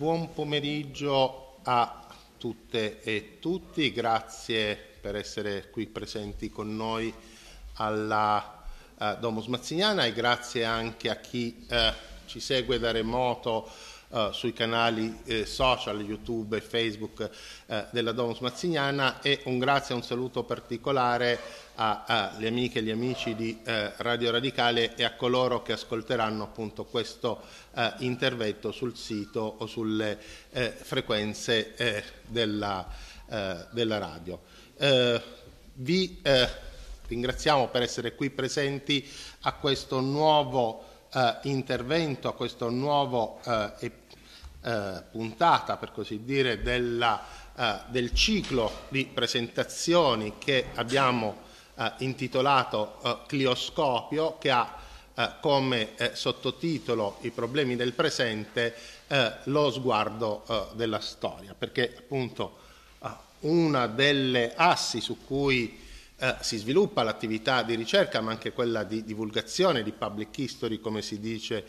Buon pomeriggio a tutte e tutti, grazie per essere qui presenti con noi alla eh, Domus Mazzignana e grazie anche a chi eh, ci segue da remoto eh, sui canali eh, social, YouTube e Facebook eh, della Domus Mazzignana e un grazie e un saluto particolare alle amiche e agli amici di eh, Radio Radicale e a coloro che ascolteranno appunto questo eh, intervento sul sito o sulle eh, frequenze eh, della, eh, della, radio. vi ringraziamo per essere qui presenti a questo nuovo intervento, a questo nuovo episodio eh, puntata, per così dire, della, eh, del ciclo di presentazioni che abbiamo eh, intitolato eh, Clioscopio, che ha eh, come eh, sottotitolo I problemi del presente, lo sguardo della storia, perché appunto una delle assi su cui eh, si sviluppa l'attività di ricerca, ma anche quella di divulgazione, di public history, come si dice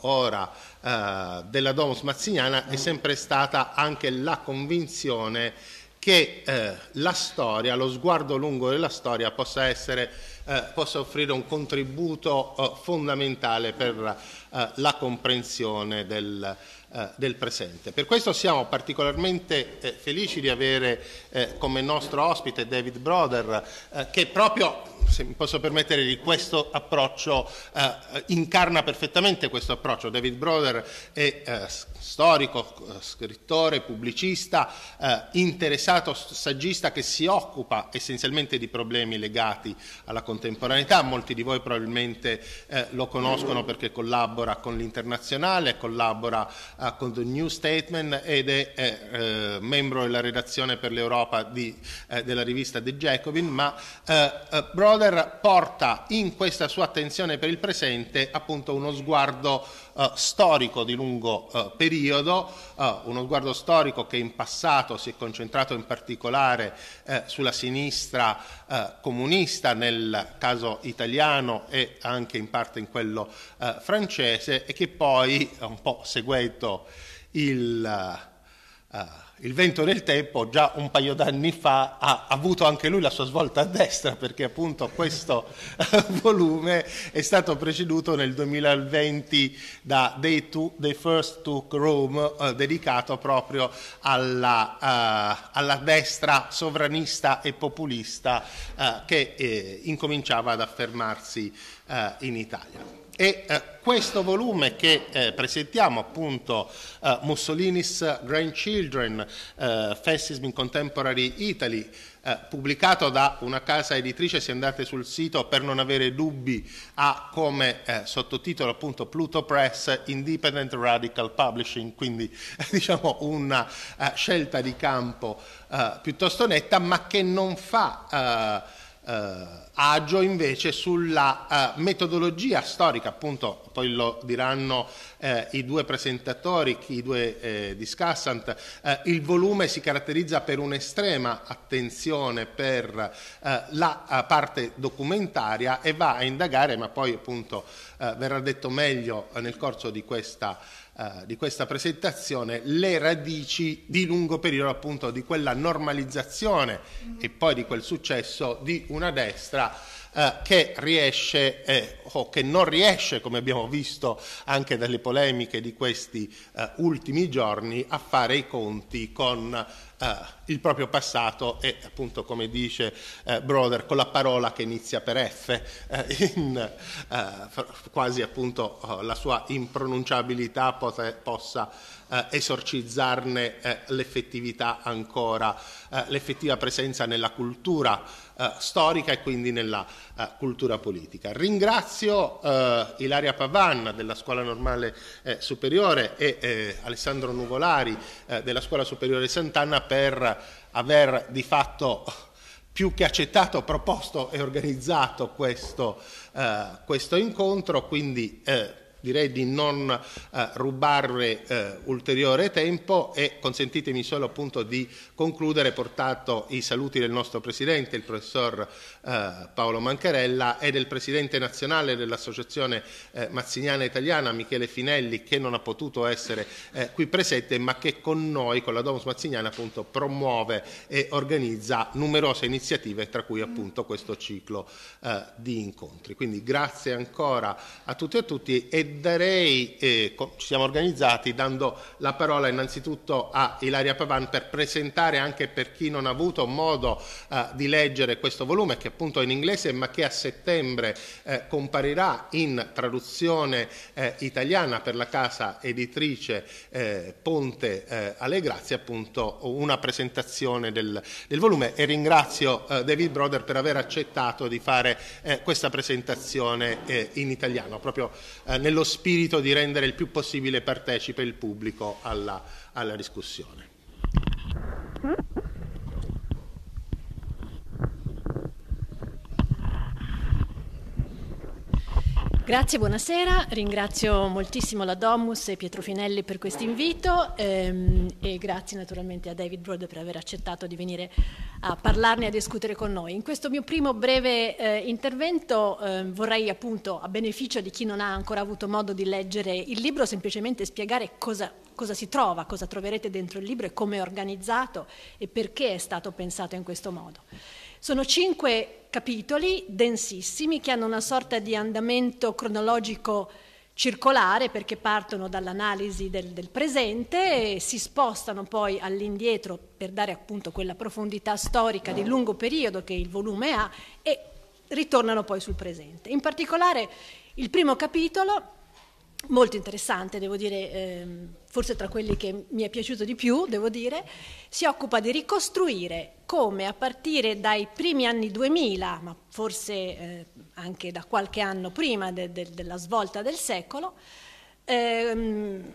ora eh, della Domus Mazziniana è sempre stata anche la convinzione che eh, la storia, lo sguardo lungo della storia possa, essere, eh, possa offrire un contributo eh, fondamentale per eh, la comprensione del, eh, del presente. Per questo siamo particolarmente eh, felici di avere eh, come nostro ospite David Broder, eh, che proprio, se mi posso permettere, di questo approccio eh, incarna perfettamente questo approccio. David Broder è eh, storico, eh, scrittore, pubblicista, eh, interessato saggista che si occupa essenzialmente di problemi legati alla contemporaneità. Molti di voi probabilmente eh, lo conoscono perché collabora con l'Internazionale, collabora eh, con The New Statement ed è eh, eh, membro della redazione per l'Europa di, della rivista The Jacobin, ma Broder porta in questa sua attenzione per il presente appunto uno sguardo storico di lungo periodo periodo, eh, uno sguardo storico che in passato si è concentrato in particolare eh, sulla sinistra eh, comunista nel caso italiano e anche in parte in quello eh, francese e che poi ha un po' seguito il... Uh, il vento del tempo già un paio d'anni fa ha avuto anche lui la sua svolta a destra perché appunto questo volume è stato preceduto nel 2020 da They, to, They First Took Rome eh, dedicato proprio alla, eh, alla, destra sovranista e populista eh, che eh, incominciava ad affermarsi eh, in Italia. E eh, questo volume che eh, presentiamo appunto eh, Mussolini's Grandchildren, eh, Fascism in Contemporary Italy, eh, pubblicato da una casa editrice, se andate sul sito per non avere dubbi, ha come eh, sottotitolo appunto Pluto Press Independent Radical Publishing, quindi diciamo una scelta di campo piuttosto netta, ma che non fa agio invece sulla uh, metodologia storica, appunto poi lo diranno eh, i due presentatori, i due eh, discussant, eh, il volume si caratterizza per un'estrema attenzione per eh, la eh, parte documentaria e va a indagare, ma poi appunto verrà detto meglio nel corso di questa di questa presentazione le radici di lungo periodo appunto di quella normalizzazione e poi di quel successo di una destra eh, che riesce eh, o che non riesce, come abbiamo visto anche dalle polemiche di questi eh, ultimi giorni, a fare i conti con eh, il proprio passato e appunto come dice eh, Broder, con la parola che inizia per F, eh, in, quasi appunto la sua impronunciabilità possa eh, esorcizzarne eh, l'effettività ancora, eh, l'effettiva presenza nella cultura eh, storica e quindi nella eh, cultura politica. Ringrazio eh, Ilaria Pavanna della Scuola Normale Superiore e Alessandro Nuvolari della Scuola Superiore Sant'Anna per aver di fatto più che accettato, proposto e organizzato questo, questo incontro, quindi direi di non eh, rubarle eh, ulteriore tempo e consentitemi solo appunto di concludere portato i saluti del nostro Presidente, il professor eh, Paolo Mancarella e del presidente nazionale dell'Associazione eh, Mazziniana Italiana Michele Finelli che non ha potuto essere eh, qui presente ma che con noi, con la Domus Mazziniana appunto promuove e organizza numerose iniziative tra cui appunto questo ciclo eh, di incontri. Quindi grazie ancora a tutti e a tutti e darei, eh, ci siamo organizzati dando la parola innanzitutto a Ilaria Pavan per presentare anche per chi non ha avuto modo di leggere questo volume che appunto in inglese ma che a settembre eh, comparirà in traduzione eh, italiana per la casa editrice eh, Ponte eh, alle Grazie, appunto una presentazione del, del volume e ringrazio eh, David Broder per aver accettato di fare eh, questa presentazione eh, in italiano, proprio nello spirito di rendere il più possibile partecipe il pubblico alla, alla discussione. Grazie, buonasera. Ringrazio moltissimo la Domus e Pietro Finelli per questo invito ehm, e grazie naturalmente a David Broad per aver accettato di venire a parlarne e a discutere con noi. In questo mio primo breve eh, intervento eh, vorrei appunto, a beneficio di chi non ha ancora avuto modo di leggere il libro, semplicemente spiegare cosa, cosa si trova, cosa troverete dentro il libro e come è organizzato e perché è stato pensato in questo modo. Sono cinque capitoli densissimi che hanno una sorta di andamento cronologico circolare perché partono dall'analisi del, del, presente e si spostano poi all'indietro per dare appunto quella profondità storica di lungo periodo che il volume ha e ritornano poi sul presente. In particolare il primo capitolo, molto interessante, devo dire, ehm, forse tra quelli che mi è piaciuto di più, devo dire, si occupa di ricostruire come a partire dai primi anni 2000, ma forse eh, anche da qualche anno prima de, de, della svolta del secolo, ehm,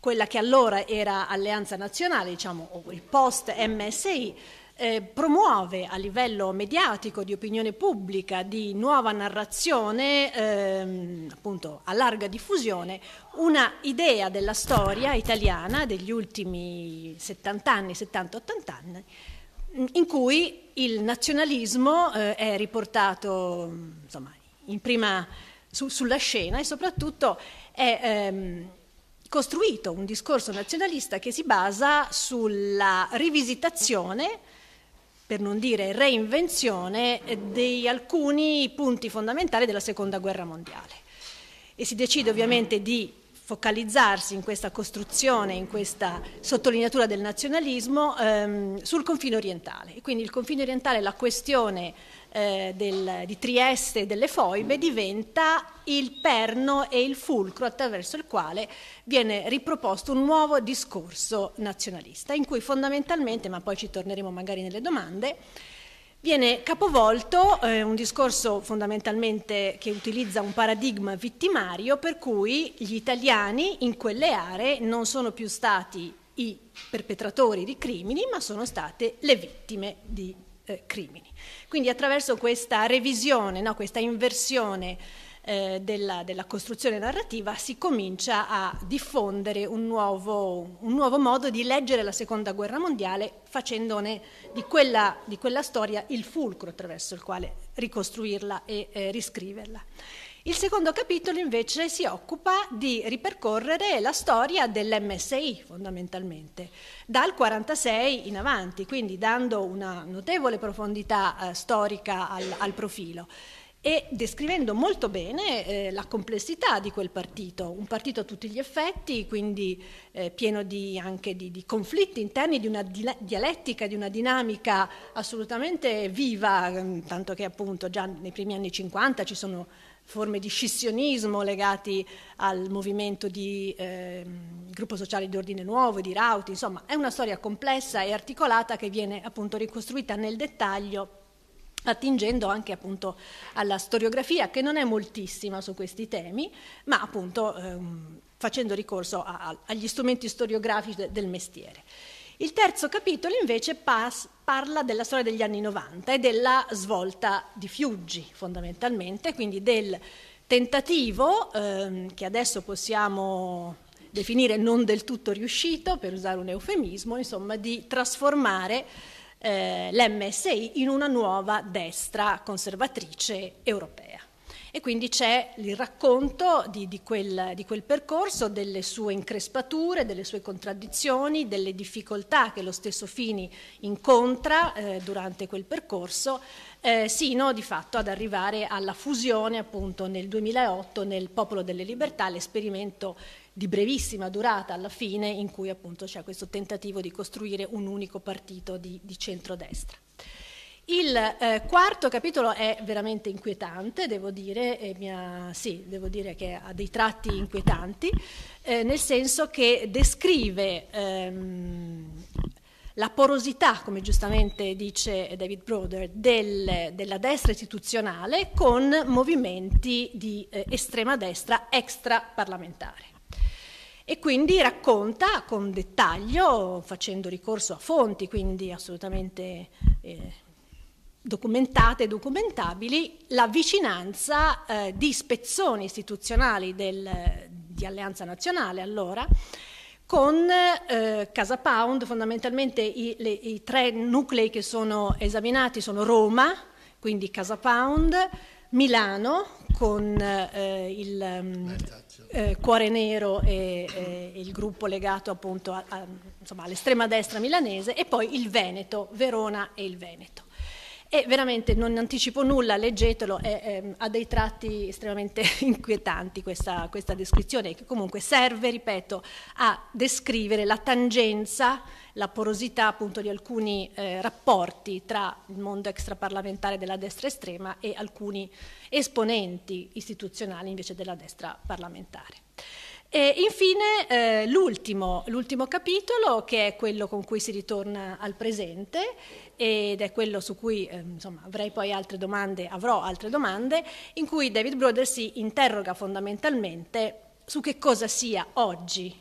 quella che allora era Alleanza Nazionale, diciamo il post MSI, eh, promuove a livello mediatico, di opinione pubblica, di nuova narrazione, ehm, appunto a larga diffusione, una idea della storia italiana degli ultimi 70 anni, 70-80 anni, in cui il nazionalismo eh, è riportato insomma, in prima, su, sulla scena e soprattutto è ehm, costruito un discorso nazionalista che si basa sulla rivisitazione, per non dire reinvenzione, di alcuni punti fondamentali della Seconda Guerra Mondiale. E si decide ovviamente di focalizzarsi in questa costruzione, in questa sottolineatura del nazionalismo ehm, sul confine orientale. E quindi il confine orientale, la questione eh, del, di Trieste e delle foibe diventa il perno e il fulcro attraverso il quale viene riproposto un nuovo discorso nazionalista in cui fondamentalmente, ma poi ci torneremo magari nelle domande, Viene capovolto eh, un discorso fondamentalmente che utilizza un paradigma vittimario per cui gli italiani in quelle aree non sono più stati i perpetratori di crimini, ma sono state le vittime di eh, crimini. Quindi attraverso questa revisione, no, questa inversione eh, della, della, costruzione narrativa si comincia a diffondere un nuovo, un nuovo, modo di leggere la seconda guerra mondiale facendone di quella, di quella storia il fulcro attraverso il quale ricostruirla e eh, riscriverla. Il secondo capitolo invece si occupa di ripercorrere la storia dell'MSI fondamentalmente, dal 1946 in avanti, quindi dando una notevole profondità eh, storica al, al profilo e descrivendo molto bene eh, la complessità di quel partito, un partito a tutti gli effetti, quindi eh, pieno di, anche di, di, conflitti interni, di una dialettica, di una dinamica assolutamente viva, mm, tanto che appunto già nei primi anni 50 ci sono forme di scissionismo legati al movimento di eh, gruppo sociale di ordine nuovo, di Rauti, insomma è una storia complessa e articolata che viene appunto ricostruita nel dettaglio attingendo anche appunto alla storiografia che non è moltissima su questi temi, ma appunto ehm, facendo ricorso a, a, agli strumenti storiografici de, del mestiere. Il terzo capitolo invece pas, parla della storia degli anni 90 e della svolta di Fiuggi fondamentalmente, quindi del tentativo ehm, che adesso possiamo definire non del tutto riuscito, per usare un eufemismo, insomma, di trasformare eh, l'MSI in una nuova destra conservatrice europea. E quindi c'è il racconto di, di, quel, di, quel, percorso, delle sue increspature, delle sue contraddizioni, delle difficoltà che lo stesso Fini incontra eh, durante quel percorso, eh, sino di fatto ad arrivare alla fusione appunto nel 2008 nel Popolo delle Libertà, l'esperimento di brevissima durata alla fine in cui appunto c'è questo tentativo di costruire un unico partito di, di centrodestra. Il eh, quarto capitolo è veramente inquietante, devo dire, ha, sì, devo dire che ha dei tratti inquietanti, eh, nel senso che descrive ehm, la porosità, come giustamente dice David Broder, del, della destra istituzionale con movimenti di eh, estrema destra extraparlamentare e quindi racconta con dettaglio, facendo ricorso a fonti, quindi assolutamente eh, documentate e documentabili, la vicinanza eh, di spezzoni istituzionali del, di Alleanza Nazionale allora con eh, Casa Pound, fondamentalmente i, le, i tre nuclei che sono esaminati sono Roma, quindi Casa Pound, Milano con eh, il ehm, eh, Cuore Nero e, e, il gruppo legato appunto all'estrema destra milanese e poi il Veneto, Verona e il Veneto e veramente non anticipo nulla, leggetelo, è, è, ehm, ha dei tratti estremamente inquietanti questa, questa descrizione che comunque serve, ripeto, a descrivere la tangenza la porosità appunto di alcuni eh, rapporti tra il mondo extraparlamentare della destra estrema e alcuni esponenti istituzionali invece della destra parlamentare. E infine eh, l'ultimo, l'ultimo, capitolo che è quello con cui si ritorna al presente ed è quello su cui eh, insomma, avrei poi altre domande, avrò altre domande, in cui David Broder si interroga fondamentalmente su che cosa sia oggi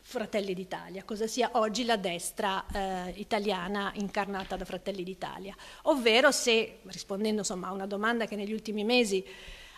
Fratelli d'Italia, cosa sia oggi la destra eh, italiana incarnata da Fratelli d'Italia, ovvero se, rispondendo insomma, a una domanda che negli ultimi mesi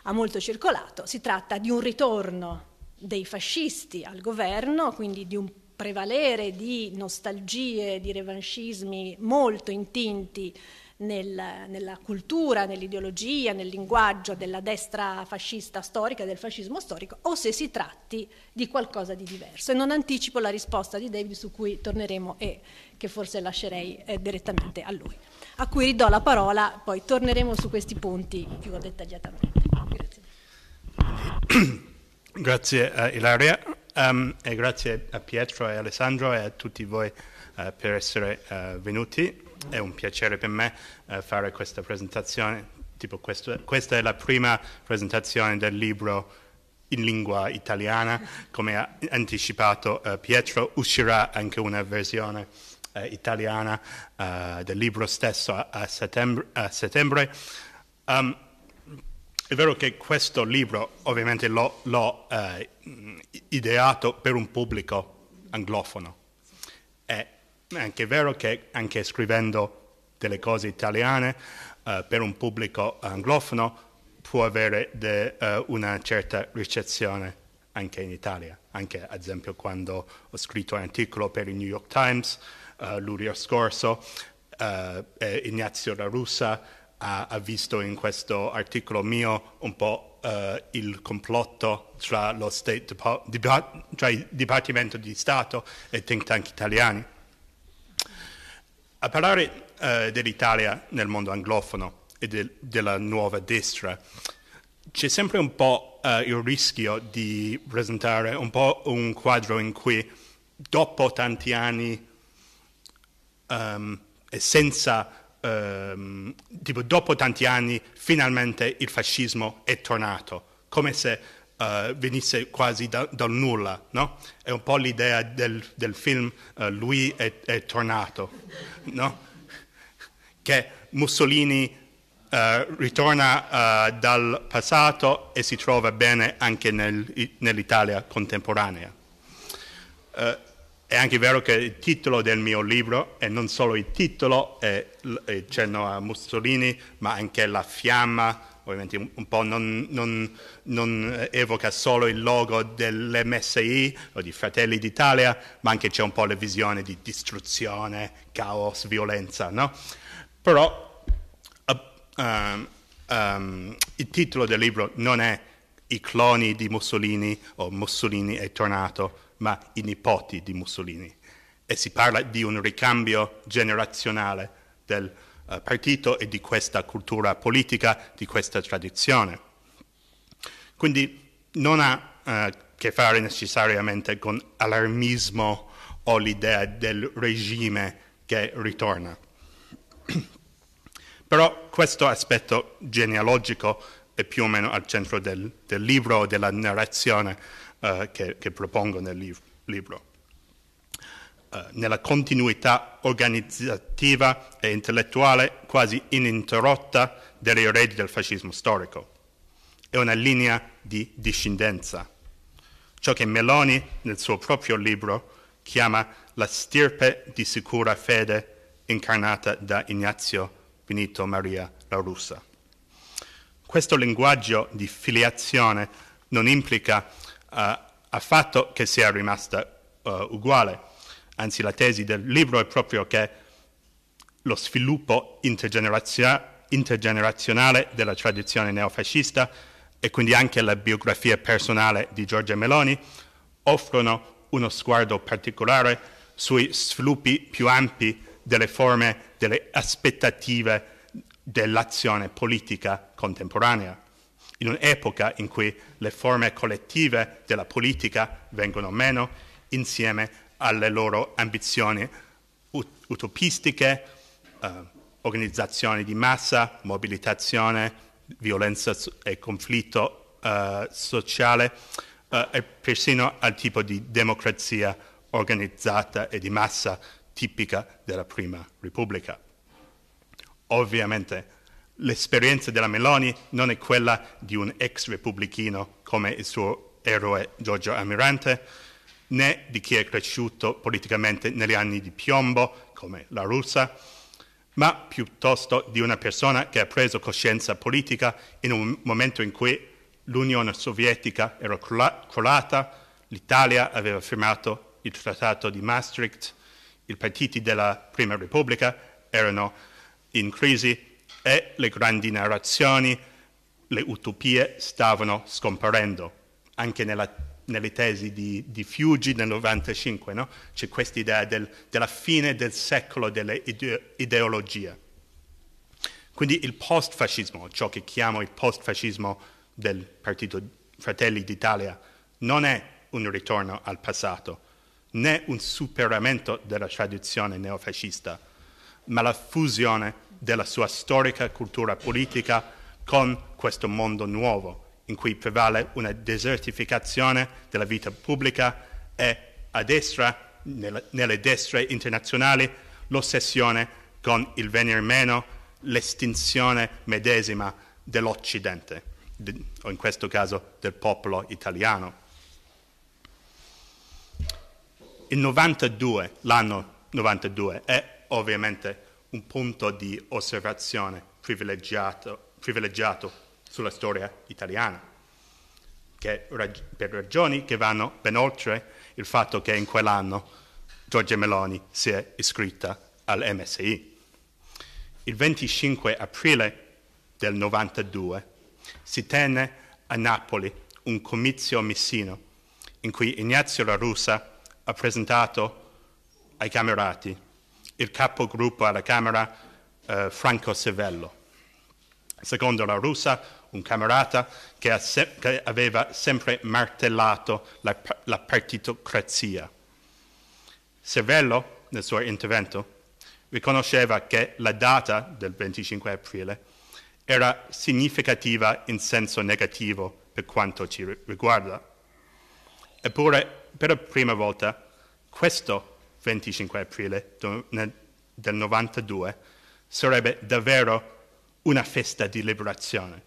ha molto circolato, si tratta di un ritorno dei fascisti al governo, quindi di un prevalere di nostalgie, di revanchismi molto intinti nel, nella cultura, nell'ideologia, nel linguaggio della destra fascista storica, del fascismo storico, o se si tratti di qualcosa di diverso. E non anticipo la risposta di David su cui torneremo e che forse lascerei eh, direttamente a lui, a cui ridò la parola, poi torneremo su questi punti più dettagliatamente. Grazie. Grazie a Ilaria um, e grazie a Pietro e Alessandro e a tutti voi uh, per essere uh, venuti. È un piacere per me uh, fare questa presentazione. Questo, questa è la prima presentazione del libro in lingua italiana. Come ha anticipato uh, Pietro, uscirà anche una versione uh, italiana uh, del libro stesso a, a settembre. A settembre. Um, è vero che questo libro ovviamente l'ho, l'ho eh, ideato per un pubblico anglofono, è anche vero che anche scrivendo delle cose italiane eh, per un pubblico anglofono può avere de, eh, una certa ricezione anche in Italia, anche ad esempio quando ho scritto un articolo per il New York Times eh, luglio scorso, eh, Ignazio La Russa ha, ha visto in questo articolo mio un po' Uh, il complotto tra, Depo- Dipart- tra, il Dipartimento di Stato e i think tank italiani. A parlare uh, dell'Italia nel mondo anglofono e de- della nuova destra, c'è sempre un po' uh, il rischio di presentare un po' un quadro in cui dopo tanti anni um, e senza ehm, tipo, dopo tanti anni finalmente il fascismo è tornato, come se eh, venisse quasi da, dal nulla, no? È un po' l'idea del, del film eh, Lui è, è tornato, no? Che Mussolini Uh, ritorna uh, dal passato e si trova bene anche nel, nell'Italia contemporanea. Uh, è anche vero che il titolo del mio libro, e non solo il titolo, è, è cenno a Mussolini, ma anche la fiamma, ovviamente un, po' non, non, non, evoca solo il logo dell'MSI o di Fratelli d'Italia, ma anche c'è un po' la visione di distruzione, caos, violenza, no? Però uh, um, um, il titolo del libro non è I cloni di Mussolini o Mussolini è tornato, ma i nipoti di Mussolini. E si parla di un ricambio generazionale del uh, partito e di questa cultura politica, di questa tradizione. Quindi non ha a uh, eh, che fare necessariamente con allarmismo o l'idea del regime che ritorna. Però questo aspetto genealogico è più o meno al centro del, del libro e della narrazione eh, che, che, propongo nel liv- libro. Eh, nella continuità organizzativa e intellettuale quasi ininterrotta delle eredi del fascismo storico. È una linea di discendenza, ciò che Meloni nel suo proprio libro chiama la stirpe di sicura fede incarnata da Ignazio Benito Maria la Russa. Questo linguaggio di filiazione non implica affatto che sia rimasta eh, uguale. Anzi, la tesi del libro è proprio che lo sviluppo intergenerazionale intergenerazionale della tradizione neofascista e quindi anche la biografia personale di Giorgia Meloni offrono uno sguardo particolare sui sviluppi più ampi delle forme, delle aspettative dell'azione politica contemporanea in un'epoca in cui le forme collettive della politica vengono meno insieme alle loro ambizioni utopistiche, eh, organizzazioni di massa, mobilitazione, violenza e conflitto eh, sociale eh, e persino al tipo di democrazia organizzata e di massa tipica della prima Repubblica. Ovviamente l'esperienza della Meloni non è quella di un ex repubblichino come il suo eroe Giorgio Amirante, né di chi è cresciuto politicamente negli anni di piombo come la russa, ma piuttosto di una persona che ha preso coscienza politica in un momento in cui l'Unione Sovietica era crollata, l'Italia aveva firmato il Trattato di Maastricht, i partiti della Prima Repubblica erano in crisi e le grandi narrazioni, le utopie stavano scomparendo, anche nella, nelle tesi di, di Fiuggi nel 95, no? c'è questa idea del, della fine del secolo delle ide- ideologie. Quindi il post-fascismo, ciò che chiamo il post-fascismo del partito Fratelli d'Italia, non è un ritorno al passato, né un superamento della tradizione neofascista, ma la fusione della sua storica cultura politica con questo mondo nuovo in cui prevale una desertificazione della vita pubblica e a destra, nelle, destre internazionali, l'ossessione con il venir meno, l'estinzione medesima dell'Occidente, o in questo caso del popolo italiano. Il 92, l'anno 92, è ovviamente un punto di osservazione privilegiato, privilegiato sulla storia italiana, che, per ragioni che vanno ben oltre il fatto che in quell'anno Giorgia Meloni si è iscritta al MSI. Il 25 aprile del 92 si tenne a Napoli un comizio messino in cui Ignazio La Russa ha presentato ai Camerati il capogruppo alla Camera eh, Franco Sevello. Secondo la russa, un camerata che, se che aveva sempre martellato la, la partitocrazia. Sevello, nel suo intervento, riconosceva che la data del 25 aprile era significativa in senso negativo per quanto ci riguarda. Eppure, per la prima volta, questo 25 aprile del 92 sarebbe davvero una festa di liberazione,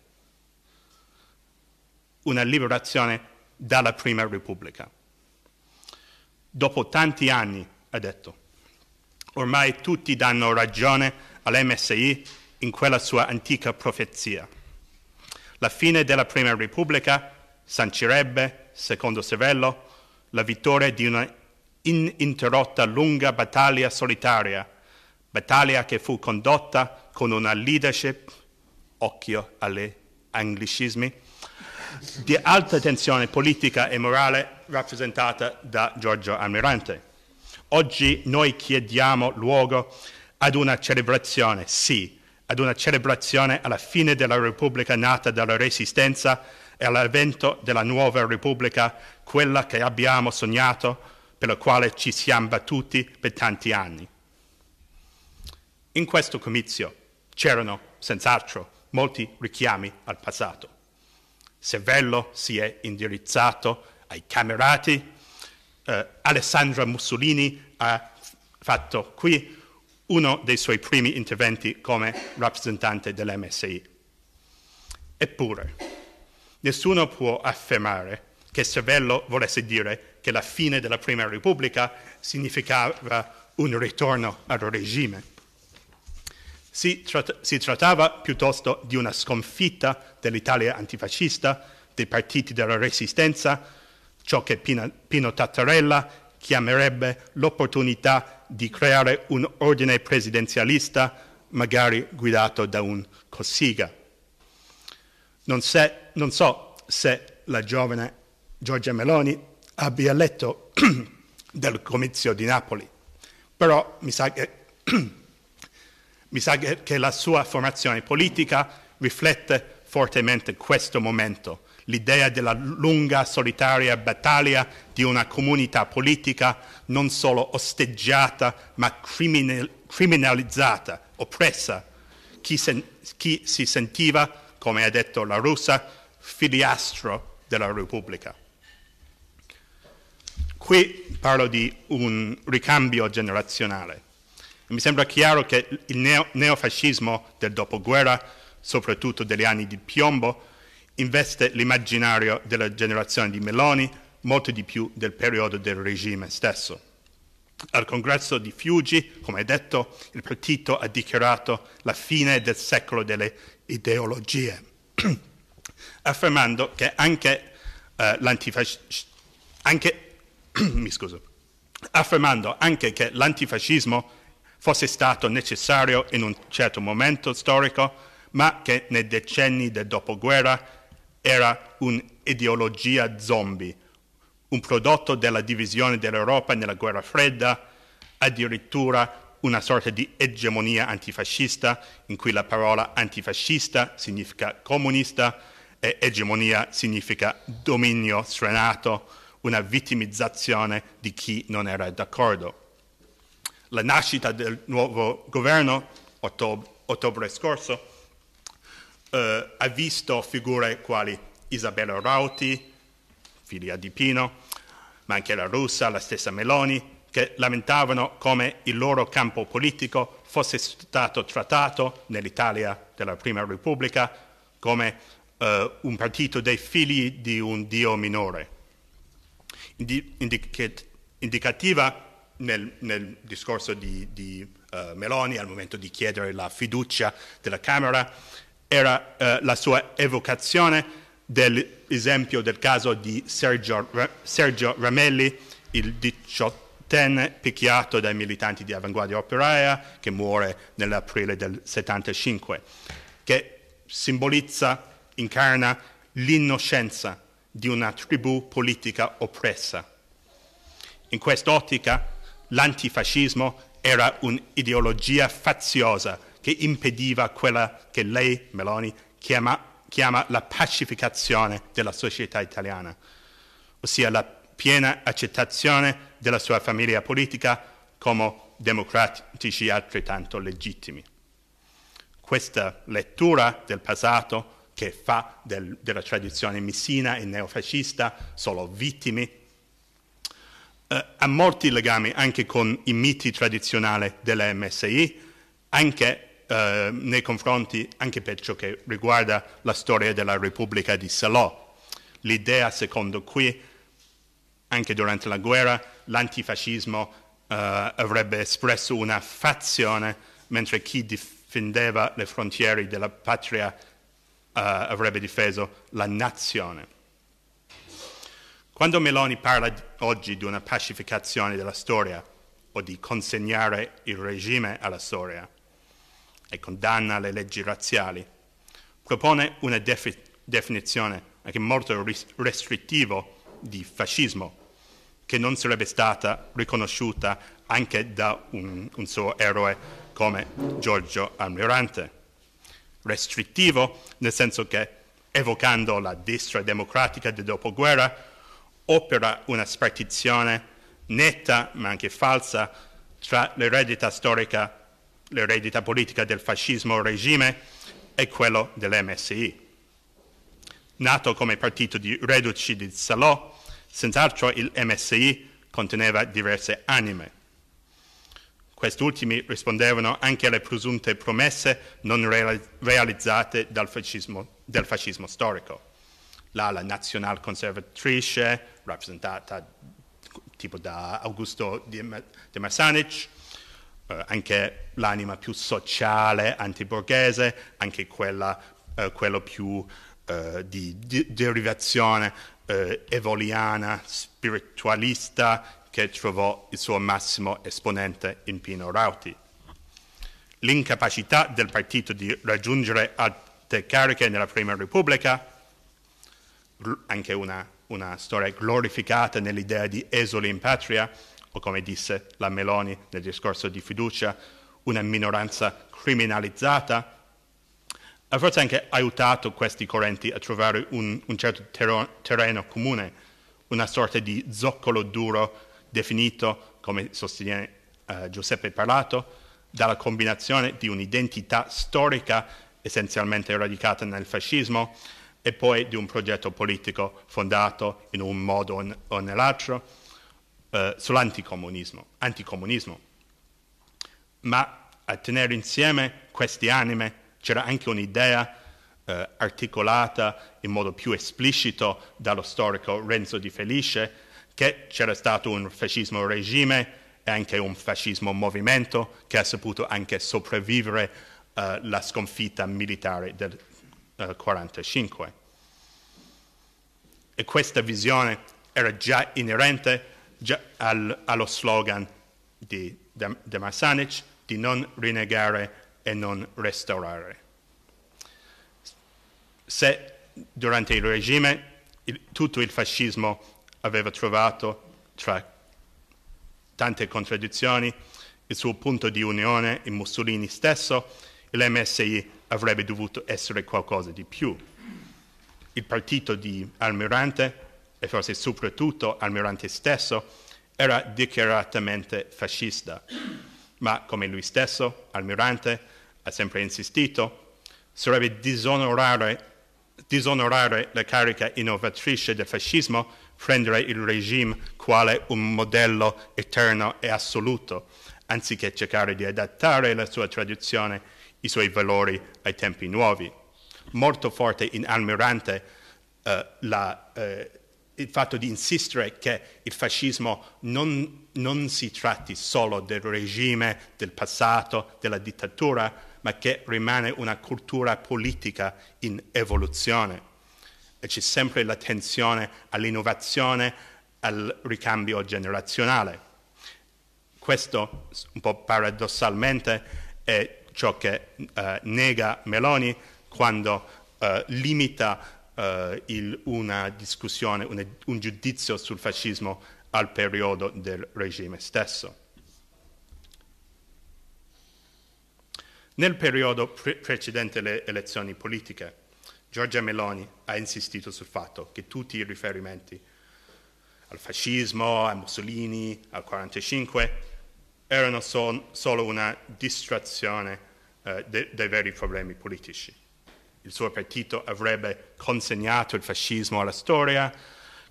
una liberazione dalla Prima Repubblica. Dopo tanti anni, ha detto, ormai tutti danno ragione all'MSI in quella sua antica profezia. La fine della Prima Repubblica sancirebbe, secondo Sevello, la vittoria di una ininterrotta lunga battaglia solitaria, battaglia che fu condotta con una leadership, occhio alle anglicismi, di alta tensione politica e morale rappresentata da Giorgio Almirante. Oggi noi chiediamo luogo ad una celebrazione, sì, ad una celebrazione alla fine della Repubblica nata dalla Resistenza e all'avvento della nuova Repubblica, quella che abbiamo sognato per la quale ci siamo battuti per tanti anni. In questo comizio c'erano, senz'altro, molti richiami al passato. Cervello si è indirizzato ai camerati, eh, Alessandra Mussolini ha fatto qui uno dei suoi primi interventi come rappresentante dell'MSI. Eppure, nessuno può affermare che Cervello volesse dire che la fine della Prima Repubblica significava un ritorno al regime. Si, tratt- si trattava piuttosto di una sconfitta dell'Italia antifascista, dei partiti della resistenza, ciò che Pino, Pino Tattarella chiamerebbe l'opportunità di creare un ordine presidenzialista, magari guidato da un Cossiga. Non, se, non so se la giovane Giorgia Meloni abbia letto del comizio di Napoli, però mi sa, che, mi sa che, la sua formazione politica riflette fortemente questo momento, l'idea della lunga, solitaria battaglia di una comunità politica non solo osteggiata, ma criminalizzata, oppressa. Chi, sen- chi si sentiva, come ha detto la russa, filiastro della Repubblica. Qui parlo di un ricambio generazionale. Mi sembra chiaro che il neo- neofascismo del dopoguerra, soprattutto degli anni di piombo, investe l'immaginario della generazione di Meloni molto di più del periodo del regime stesso. Al congresso di Fiuggi, come detto, il partito ha dichiarato la fine del secolo delle ideologie, affermando che anche, eh, anche mi scuso, affermando anche che l'antifascismo fosse stato necessario in un certo momento storico, ma che nei decenni del dopoguerra era un'ideologia zombie, un prodotto della divisione dell'Europa nella guerra fredda, addirittura una sorta di egemonia antifascista in cui la parola antifascista significa comunista e egemonia significa dominio sfrenato una vittimizzazione di chi non era d'accordo. La nascita del nuovo governo, ottobre, ottobre scorso, eh, ha visto figure quali Isabella Rauti, figlia di Pino, ma anche la russa, la stessa Meloni, che lamentavano come il loro campo politico fosse stato trattato nell'Italia della Prima Repubblica come eh, un partito dei figli di un dio minore indicativa nel, nel, discorso di, di uh, Meloni al momento di chiedere la fiducia della Camera era uh, la sua evocazione dell'esempio del caso di Sergio, Sergio Ramelli, il diciottenne picchiato dai militanti di Avanguardia Operaia che muore nell'aprile del 75, che simbolizza, incarna l'innocenza di una tribù politica oppressa. In quest'ottica l'antifascismo era un'ideologia faziosa che impediva quella che lei, Meloni, chiama, chiama la pacificazione della società italiana, ossia la piena accettazione della sua famiglia politica come democratici altrettanto legittimi. Questa lettura del passato che fa del, della tradizione messina e neofascista solo vittime. Eh, ha molti legami anche con i miti tradizionali della MSI, anche eh, nei confronti, anche per ciò che riguarda la storia della Repubblica di Salò. L'idea secondo cui anche durante la guerra l'antifascismo eh, avrebbe espresso una fazione, mentre chi difendeva le frontiere della patria eh, avrebbe difeso la nazione. Quando Meloni parla oggi di una pacificazione della storia o di consegnare il regime alla storia e condanna le leggi razziali, propone una defi- definizione anche molto ris- restrittiva di fascismo che non sarebbe stata riconosciuta anche da un, un suo eroe come Giorgio Almirante restrittivo, nel senso che evocando la destra democratica del dopoguerra, opera una spartizione netta ma anche falsa tra l'eredità storica, l'eredità politica del fascismo regime e quello dell'MSI. Nato come partito di reduci di Salò, senz'altro il MSI conteneva diverse anime questi ultimi rispondevano anche alle presunte promesse non realizzate fascismo, del fascismo storico. L'ala conservatrice, rappresentata tipo da Augusto de Marsanic, eh, anche l'anima più sociale antiborghese, anche quella, eh, quello più eh, di, di, derivazione eh, evoliana, spiritualista, che trovò il suo massimo esponente in Pino Rauti. L'incapacità del partito di raggiungere alte cariche nella Prima Repubblica, anche una, una storia glorificata nell'idea di esoli in patria, o come disse la Meloni nel discorso di fiducia, una minoranza criminalizzata, ha forse anche aiutato questi correnti a trovare un, un certo terreno comune, una sorta di zoccolo duro definito, come sostiene eh, Giuseppe Parlato, dalla combinazione di un'identità storica essenzialmente radicata nel fascismo e poi di un progetto politico fondato in un modo o nell'altro eh, sull'anticomunismo. Anticomunismo. Ma a tenere insieme queste anime c'era anche un'idea eh, articolata in modo più esplicito dallo storico Renzo Di Felice che c'era stato un fascismo regime e anche un fascismo movimento che ha saputo anche sopravvivere alla eh, uh, sconfitta militare del 1945. Uh, eh, e questa visione era già inerente già al, allo slogan di De, De di non rinnegare e non restaurare. Se durante il regime il, tutto il fascismo aveva trovato tra tante contraddizioni il suo punto di unione in Mussolini stesso e l'MSI avrebbe dovuto essere qualcosa di più. Il partito di Almirante, e forse soprattutto Almirante stesso, era dichiaratamente fascista, ma come lui stesso, Almirante, ha sempre insistito, sarebbe disonorare, disonorare la carica innovatrice del fascismo prendere il regime quale un modello eterno e assoluto, anziché cercare di adattare la sua tradizione, i suoi valori ai tempi nuovi. Molto forte in Almirante eh, la, eh, il fatto di insistere che il fascismo non, non si tratti solo del regime, del passato, della dittatura, ma che rimane una cultura politica in evoluzione e c'è sempre l'attenzione all'innovazione, al ricambio generazionale. Questo, un po' paradossalmente, è ciò che eh, nega Meloni quando eh, limita eh, il, una discussione, un, un giudizio sul fascismo al periodo del regime stesso. Nel periodo pre- precedente le elezioni politiche, Giorgia Meloni ha insistito sul fatto che tutti i riferimenti al fascismo, a Mussolini, al 45 erano sol- solo una distrazione eh, de- dai veri problemi politici. Il suo partito avrebbe consegnato il fascismo alla storia,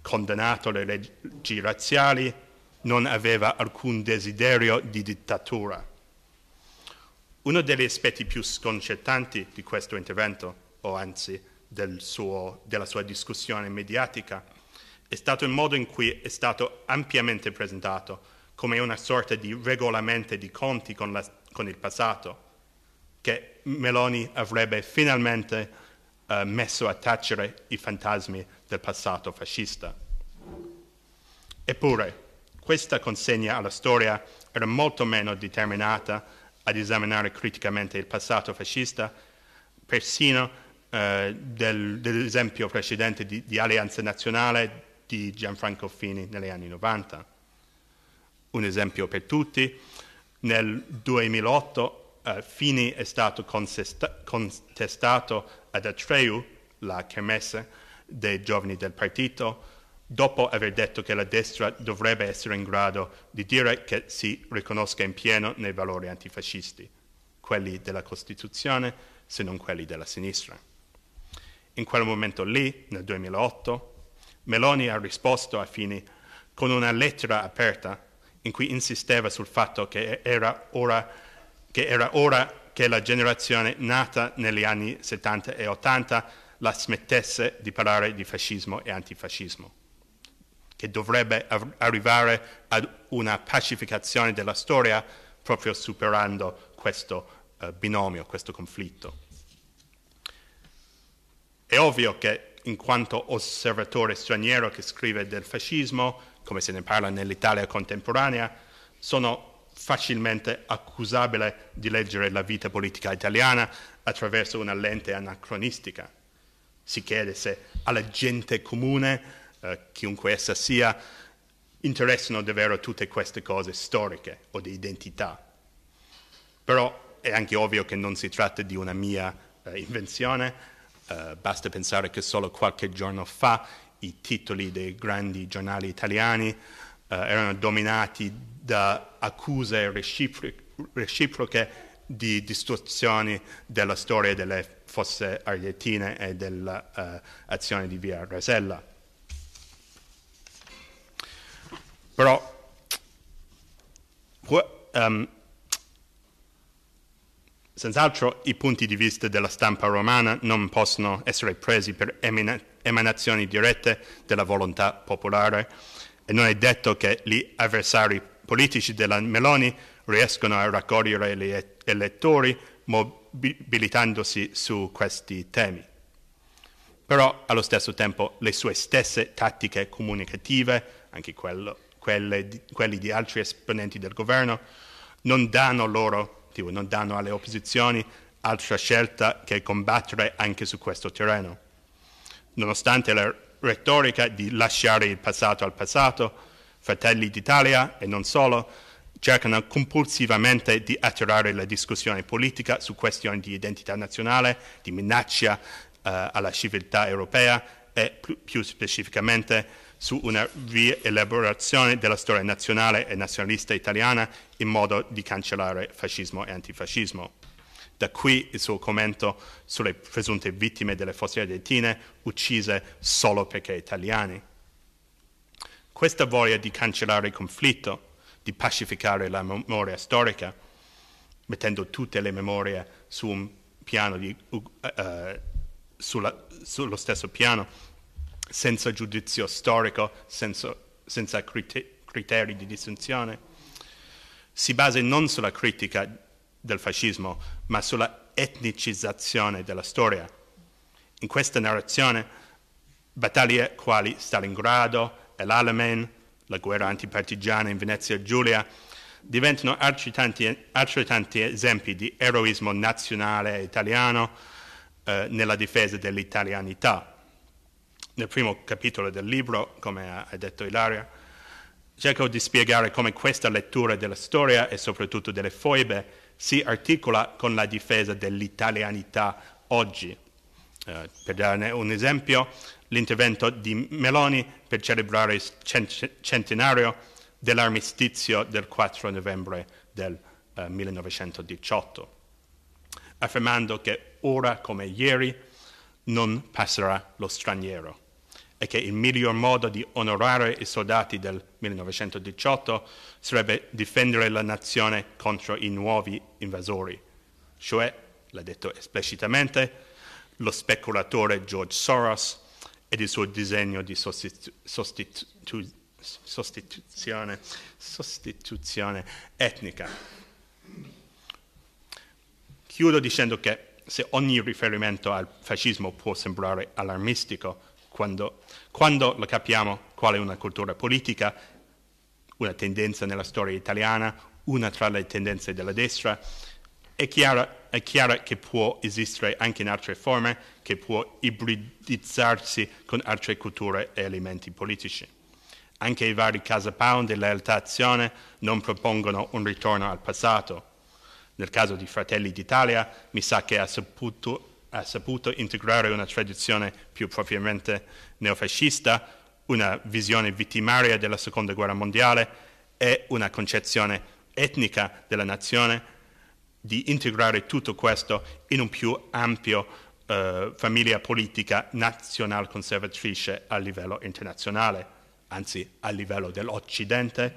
condannato le leggi razziali, non aveva alcun desiderio di dittatura. Uno degli aspetti più sconcertanti di questo intervento, o anzi del suo, della sua discussione mediatica è stato il modo in cui è stato ampiamente presentato come una sorta di regolamento di conti con, la, con il passato che Meloni avrebbe finalmente eh, messo a tacere i fantasmi del passato fascista. Eppure, questa consegna alla storia era molto meno determinata ad esaminare criticamente il passato fascista, persino eh, del, dell'esempio precedente di, di alleanza nazionale di Gianfranco Fini negli anni 90. Un esempio per tutti, nel 2008 eh, Fini è stato contestato ad Atreu, la kermesse dei giovani del partito, dopo aver detto che la destra dovrebbe essere in grado di dire che si riconosca in pieno nei valori antifascisti, quelli della Costituzione, se non quelli della sinistra in quel momento lì, nel 2008, Meloni ha risposto a Fini con una lettera aperta in cui insisteva sul fatto che era ora che, era ora che la generazione nata negli anni 70 e 80 la smettesse di parlare di fascismo e antifascismo, che dovrebbe av- arrivare ad una pacificazione della storia proprio superando questo eh, binomio, questo conflitto. È ovvio che in quanto osservatore straniero che scrive del fascismo, come se ne parla nell'Italia contemporanea, sono facilmente accusabile di leggere la vita politica italiana attraverso una lente anacronistica. Si chiede se alla gente comune, eh, chiunque essa sia, interessano davvero tutte queste cose storiche o di identità. Però è anche ovvio che non si tratta di una mia eh, invenzione, eh, basta pensare che solo qualche giorno fa i titoli dei grandi giornali italiani eh, erano dominati da accuse recipro- reciproche di distorsioni della storia delle fosse argentine e dell'azione eh, di via Rasella. Però um, Senz'altro i punti di vista della stampa romana non possono essere presi per emanazioni dirette della volontà popolare e non è detto che gli avversari politici della Meloni riescano a raccogliere gli elettori mobilitandosi su questi temi. Però allo stesso tempo le sue stesse tattiche comunicative, anche quello, quelle, quelli di altri esponenti del governo, non danno loro produttivo, non danno alle opposizioni altra scelta che combattere anche su questo terreno. Nonostante la retorica di lasciare il passato al passato, Fratelli d'Italia e non solo cercano compulsivamente di attirare la discussione politica su questioni di identità nazionale, di minaccia eh, alla civiltà europea e più specificamente su una rielaborazione della storia nazionale e nazionalista italiana in modo di cancellare fascismo e antifascismo. Da qui il suo commento sulle presunte vittime delle fosse argentine uccise solo perché italiani. Questa voglia di cancellare il conflitto, di pacificare la memoria storica, mettendo tutte le memorie su di, uh, sulla, sullo stesso piano, senza giudizio storico, senza, senza criteri di distinzione, si basa non sulla critica del fascismo, ma sulla etnicizzazione della storia. In questa narrazione, battaglie quali Stalingrado e l'Alamein, la guerra antipartigiana in Venezia e Giulia, diventano altrettanti, altrettanti esempi di eroismo nazionale italiano eh, nella difesa dell'italianità nel primo capitolo del libro, come ha detto Ilaria, cerco di spiegare come questa lettura della storia e soprattutto delle foibe si articola con la difesa dell'italianità oggi. Eh, per darne un esempio, l'intervento di Meloni per celebrare il centenario dell'armistizio del 4 novembre del eh, 1918, affermando che ora come ieri non passerà lo straniero e che il miglior modo di onorare i soldati del 1918 sarebbe difendere la nazione contro i nuovi invasori, cioè, l'ha detto esplicitamente, lo speculatore George Soros ed il suo disegno di sostitu- sostitu- sostituzione, sostituzione etnica. Chiudo dicendo che se ogni riferimento al fascismo può sembrare allarmistico, quando, quando capiamo qual è una cultura politica, una tendenza nella storia italiana, una tra le tendenze della destra, è chiaro, è chiaro, che può esistere anche in altre forme, che può ibridizzarsi con altre culture e elementi politici. Anche i vari casa pound e lealtà azione non propongono un ritorno al passato. Nel caso di Fratelli d'Italia, mi sa che ha saputo ha saputo integrare una tradizione più propriamente neofascista, una visione vittimaria della seconda guerra mondiale e una concezione etnica della nazione, di integrare tutto questo in un più ampio eh, famiglia politica nazional conservatrice a livello internazionale, anzi a livello dell'Occidente,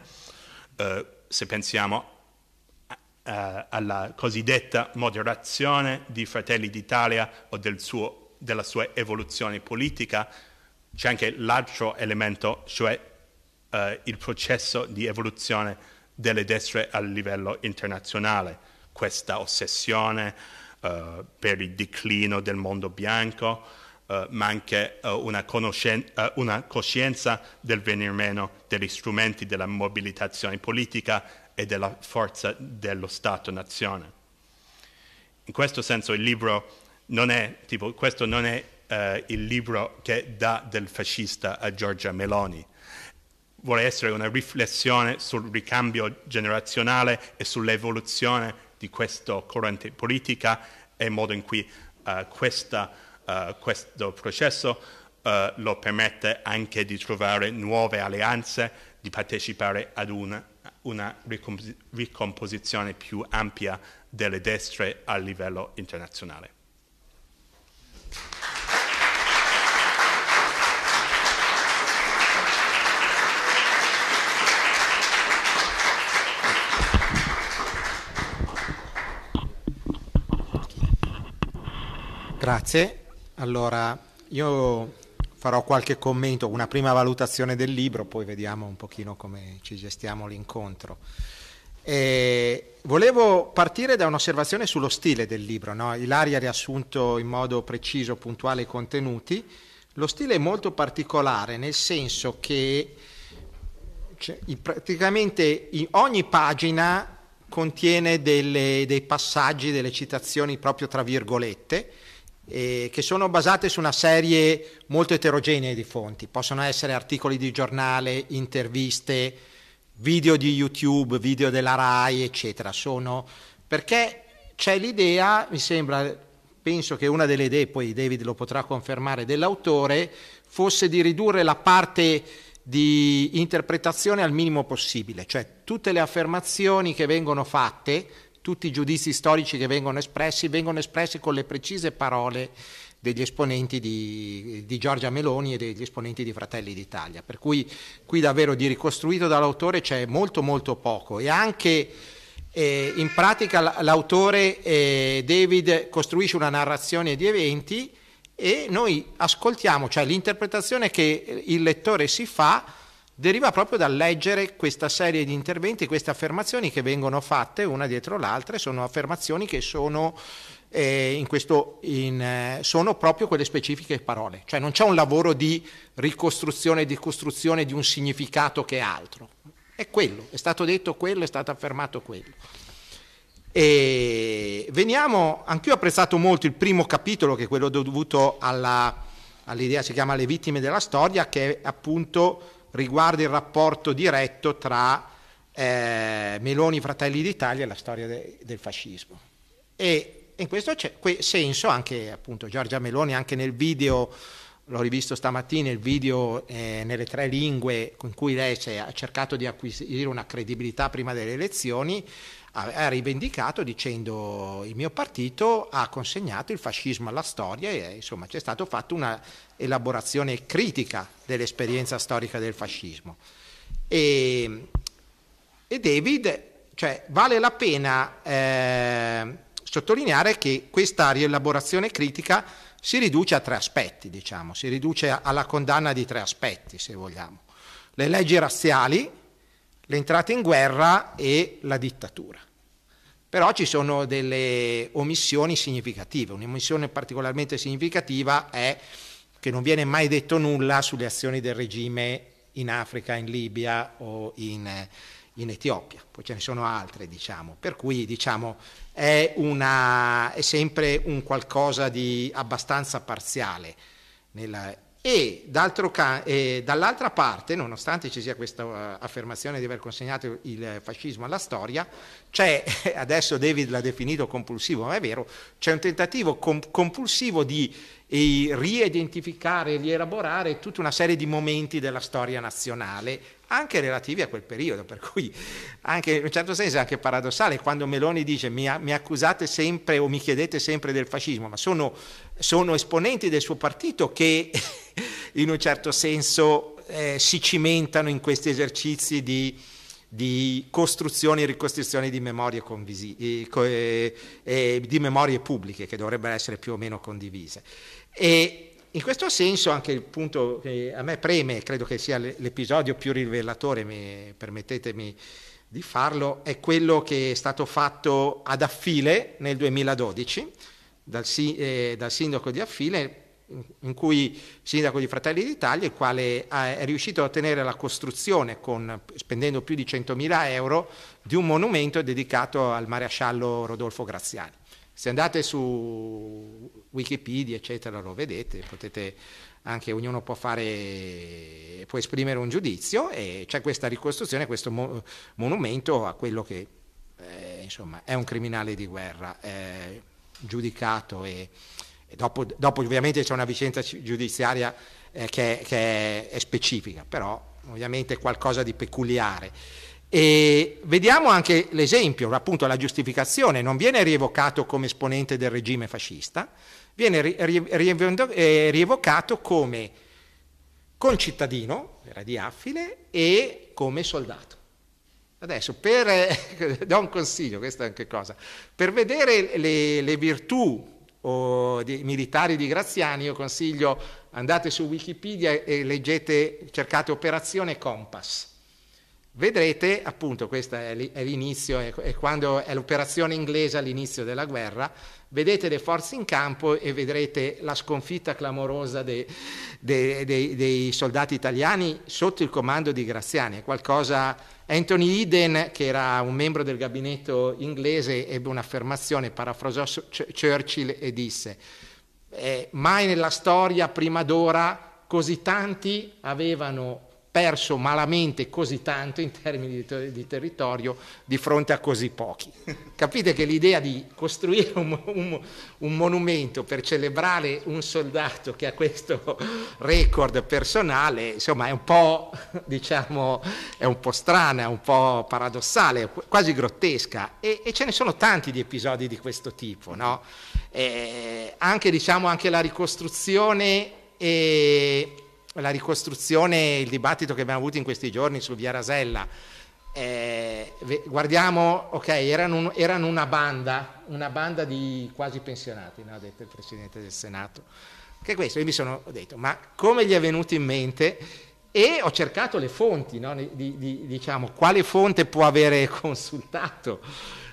eh, se pensiamo eh, alla cosiddetta moderazione di Fratelli d'Italia o del suo, della sua evoluzione politica, c'è anche l'altro elemento, cioè eh, il processo di evoluzione delle destre a livello internazionale, questa ossessione eh, per il declino del mondo bianco, Uh, ma anche uh, una, conoscen- uh, eh, una coscienza del venir meno degli strumenti della mobilitazione politica e della forza dello Stato-nazione. In questo senso il libro non è, tipo, questo non è eh, il libro che dà del fascista a Giorgia Meloni. Vuole essere una riflessione sul ricambio generazionale e sull'evoluzione di questa corrente politica e il modo in cui eh, questa, eh, questo processo eh, lo permette anche di trovare nuove alleanze, di partecipare ad una una ricomposizione più ampia delle destre a livello internazionale. Grazie. Allora, io farò qualche commento, una prima valutazione del libro, poi vediamo un pochino come ci gestiamo l'incontro. E volevo partire da un'osservazione sullo stile del libro. No? Ilaria ha riassunto in modo preciso, puntuale i contenuti. Lo stile è molto particolare nel senso che cioè, praticamente ogni pagina contiene delle, dei passaggi, delle citazioni proprio tra virgolette, eh, che sono basate su una serie molto eterogenea di fonti. Possono essere articoli di giornale, interviste, video di YouTube, video della RAI, eccetera. Sono perché c'è l'idea, mi sembra, penso che una delle idee, poi David lo potrà confermare, dell'autore fosse di ridurre la parte di interpretazione al minimo possibile, cioè tutte le affermazioni che vengono fatte tutti i giudizi storici che vengono espressi vengono espressi con le precise parole degli esponenti di, di, Giorgia Meloni e degli esponenti di Fratelli d'Italia. Per cui qui davvero di ricostruito dall'autore c'è molto molto poco e anche eh, in pratica l'autore eh, David costruisce una narrazione di eventi e noi ascoltiamo, cioè l'interpretazione che il lettore si fa deriva proprio dal leggere questa serie di interventi, queste affermazioni che vengono fatte una dietro l'altra, sono affermazioni che sono, eh, in questo, in, eh, sono proprio quelle specifiche parole, cioè non c'è un lavoro di ricostruzione e di costruzione di un significato che è altro, è quello, è stato detto quello, è stato affermato quello. E veniamo, anch'io ho apprezzato molto il primo capitolo, che è quello dovuto alla, all'idea, si chiama Le vittime della storia, che è appunto riguarda il rapporto diretto tra eh, Meloni Fratelli d'Italia e la storia de- del fascismo. E in questo que- senso anche appunto Giorgia Meloni, anche nel video, l'ho rivisto stamattina, il video eh, nelle tre lingue con cui lei ha cercato di acquisire una credibilità prima delle elezioni, ha rivendicato dicendo il mio partito ha consegnato il fascismo alla storia e insomma c'è stata fatta una elaborazione critica dell'esperienza storica del fascismo. E, e David, cioè, vale la pena eh, sottolineare che questa rielaborazione critica si riduce a tre aspetti, diciamo, si riduce alla condanna di tre aspetti, se vogliamo. Le leggi razziali, l'entrata in guerra e la dittatura. Però ci sono delle omissioni significative, un'omissione particolarmente significativa è che non viene mai detto nulla sulle azioni del regime in Africa, in Libia o in, in Etiopia, poi ce ne sono altre, diciamo, per cui diciamo, è, una, è sempre un qualcosa di abbastanza parziale nella e eh, dall'altra parte, nonostante ci sia questa uh, affermazione di aver consegnato il fascismo alla storia, c'è, adesso David l'ha definito compulsivo, ma è vero, c'è un tentativo com- compulsivo di e riidentificare, rielaborare tutta una serie di momenti della storia nazionale, anche relativi a quel periodo, per cui anche, in un certo senso è anche paradossale quando Meloni dice mi, mi accusate sempre o mi chiedete sempre del fascismo, ma sono, sono esponenti del suo partito che in un certo senso eh, si cimentano in questi esercizi di di costruzioni e ricostruzioni di memorie, convisi- eh, eh, eh, di memorie pubbliche che dovrebbero essere più o meno condivise. E in questo senso anche il punto che a me preme, credo che sia l'episodio più rivelatore, mi, permettetemi di farlo, è quello che è stato fatto ad Affile nel 2012 dal, eh, dal sindaco di Affile, in cui sindaco di Fratelli d'Italia, il quale è riuscito a ottenere la costruzione, con, spendendo più di 100.000 euro, di un monumento dedicato al maresciallo Rodolfo Graziani. Se andate su Wikipedia, eccetera, lo vedete, potete anche ognuno può fare, può esprimere un giudizio e c'è questa ricostruzione, questo mo- monumento a quello che eh, insomma è un criminale di guerra eh, giudicato e, e dopo, dopo, ovviamente c'è una vicenda giudiziaria eh, che, che è, è specifica, però ovviamente qualcosa di peculiare. E vediamo anche l'esempio, appunto la giustificazione, non viene rievocato come esponente del regime fascista, viene eh, rievocato come concittadino, era di Affile, e come soldato. Adesso, per, eh, do un consiglio, questa è anche cosa, per vedere le, le virtù o di, militari di Graziani, io consiglio andate su Wikipedia e leggete, cercate Operazione Compass Vedrete, appunto, questo è l'inizio, è quando è l'operazione inglese all'inizio della guerra, vedete le forze in campo e vedrete la sconfitta clamorosa dei, dei, dei, dei soldati italiani sotto il comando di Graziani. È qualcosa... Anthony Eden, che era un membro del gabinetto inglese, ebbe un'affermazione, parafrasò Churchill e disse eh, mai nella storia prima d'ora così tanti avevano perso malamente così tanto in termini di, ter- di territorio di fronte a così pochi. Capite che l'idea di costruire un, un, un, monumento per celebrare un soldato che ha questo record personale, insomma, è un po', diciamo, è un po strana, è un po' paradossale, quasi grottesca. E, e, ce ne sono tanti di episodi di questo tipo, no? E eh, anche, diciamo, anche la ricostruzione e la ricostruzione, il dibattito che abbiamo avuto in questi giorni su Via Rasella. Eh, guardiamo, ok, erano, un, erano, una banda, una banda di quasi pensionati, no, ha detto il Presidente del Senato. Che questo, io mi sono detto, ma come gli è venuto in mente? E ho cercato le fonti, no, di, di, diciamo, quale fonte può avere consultato,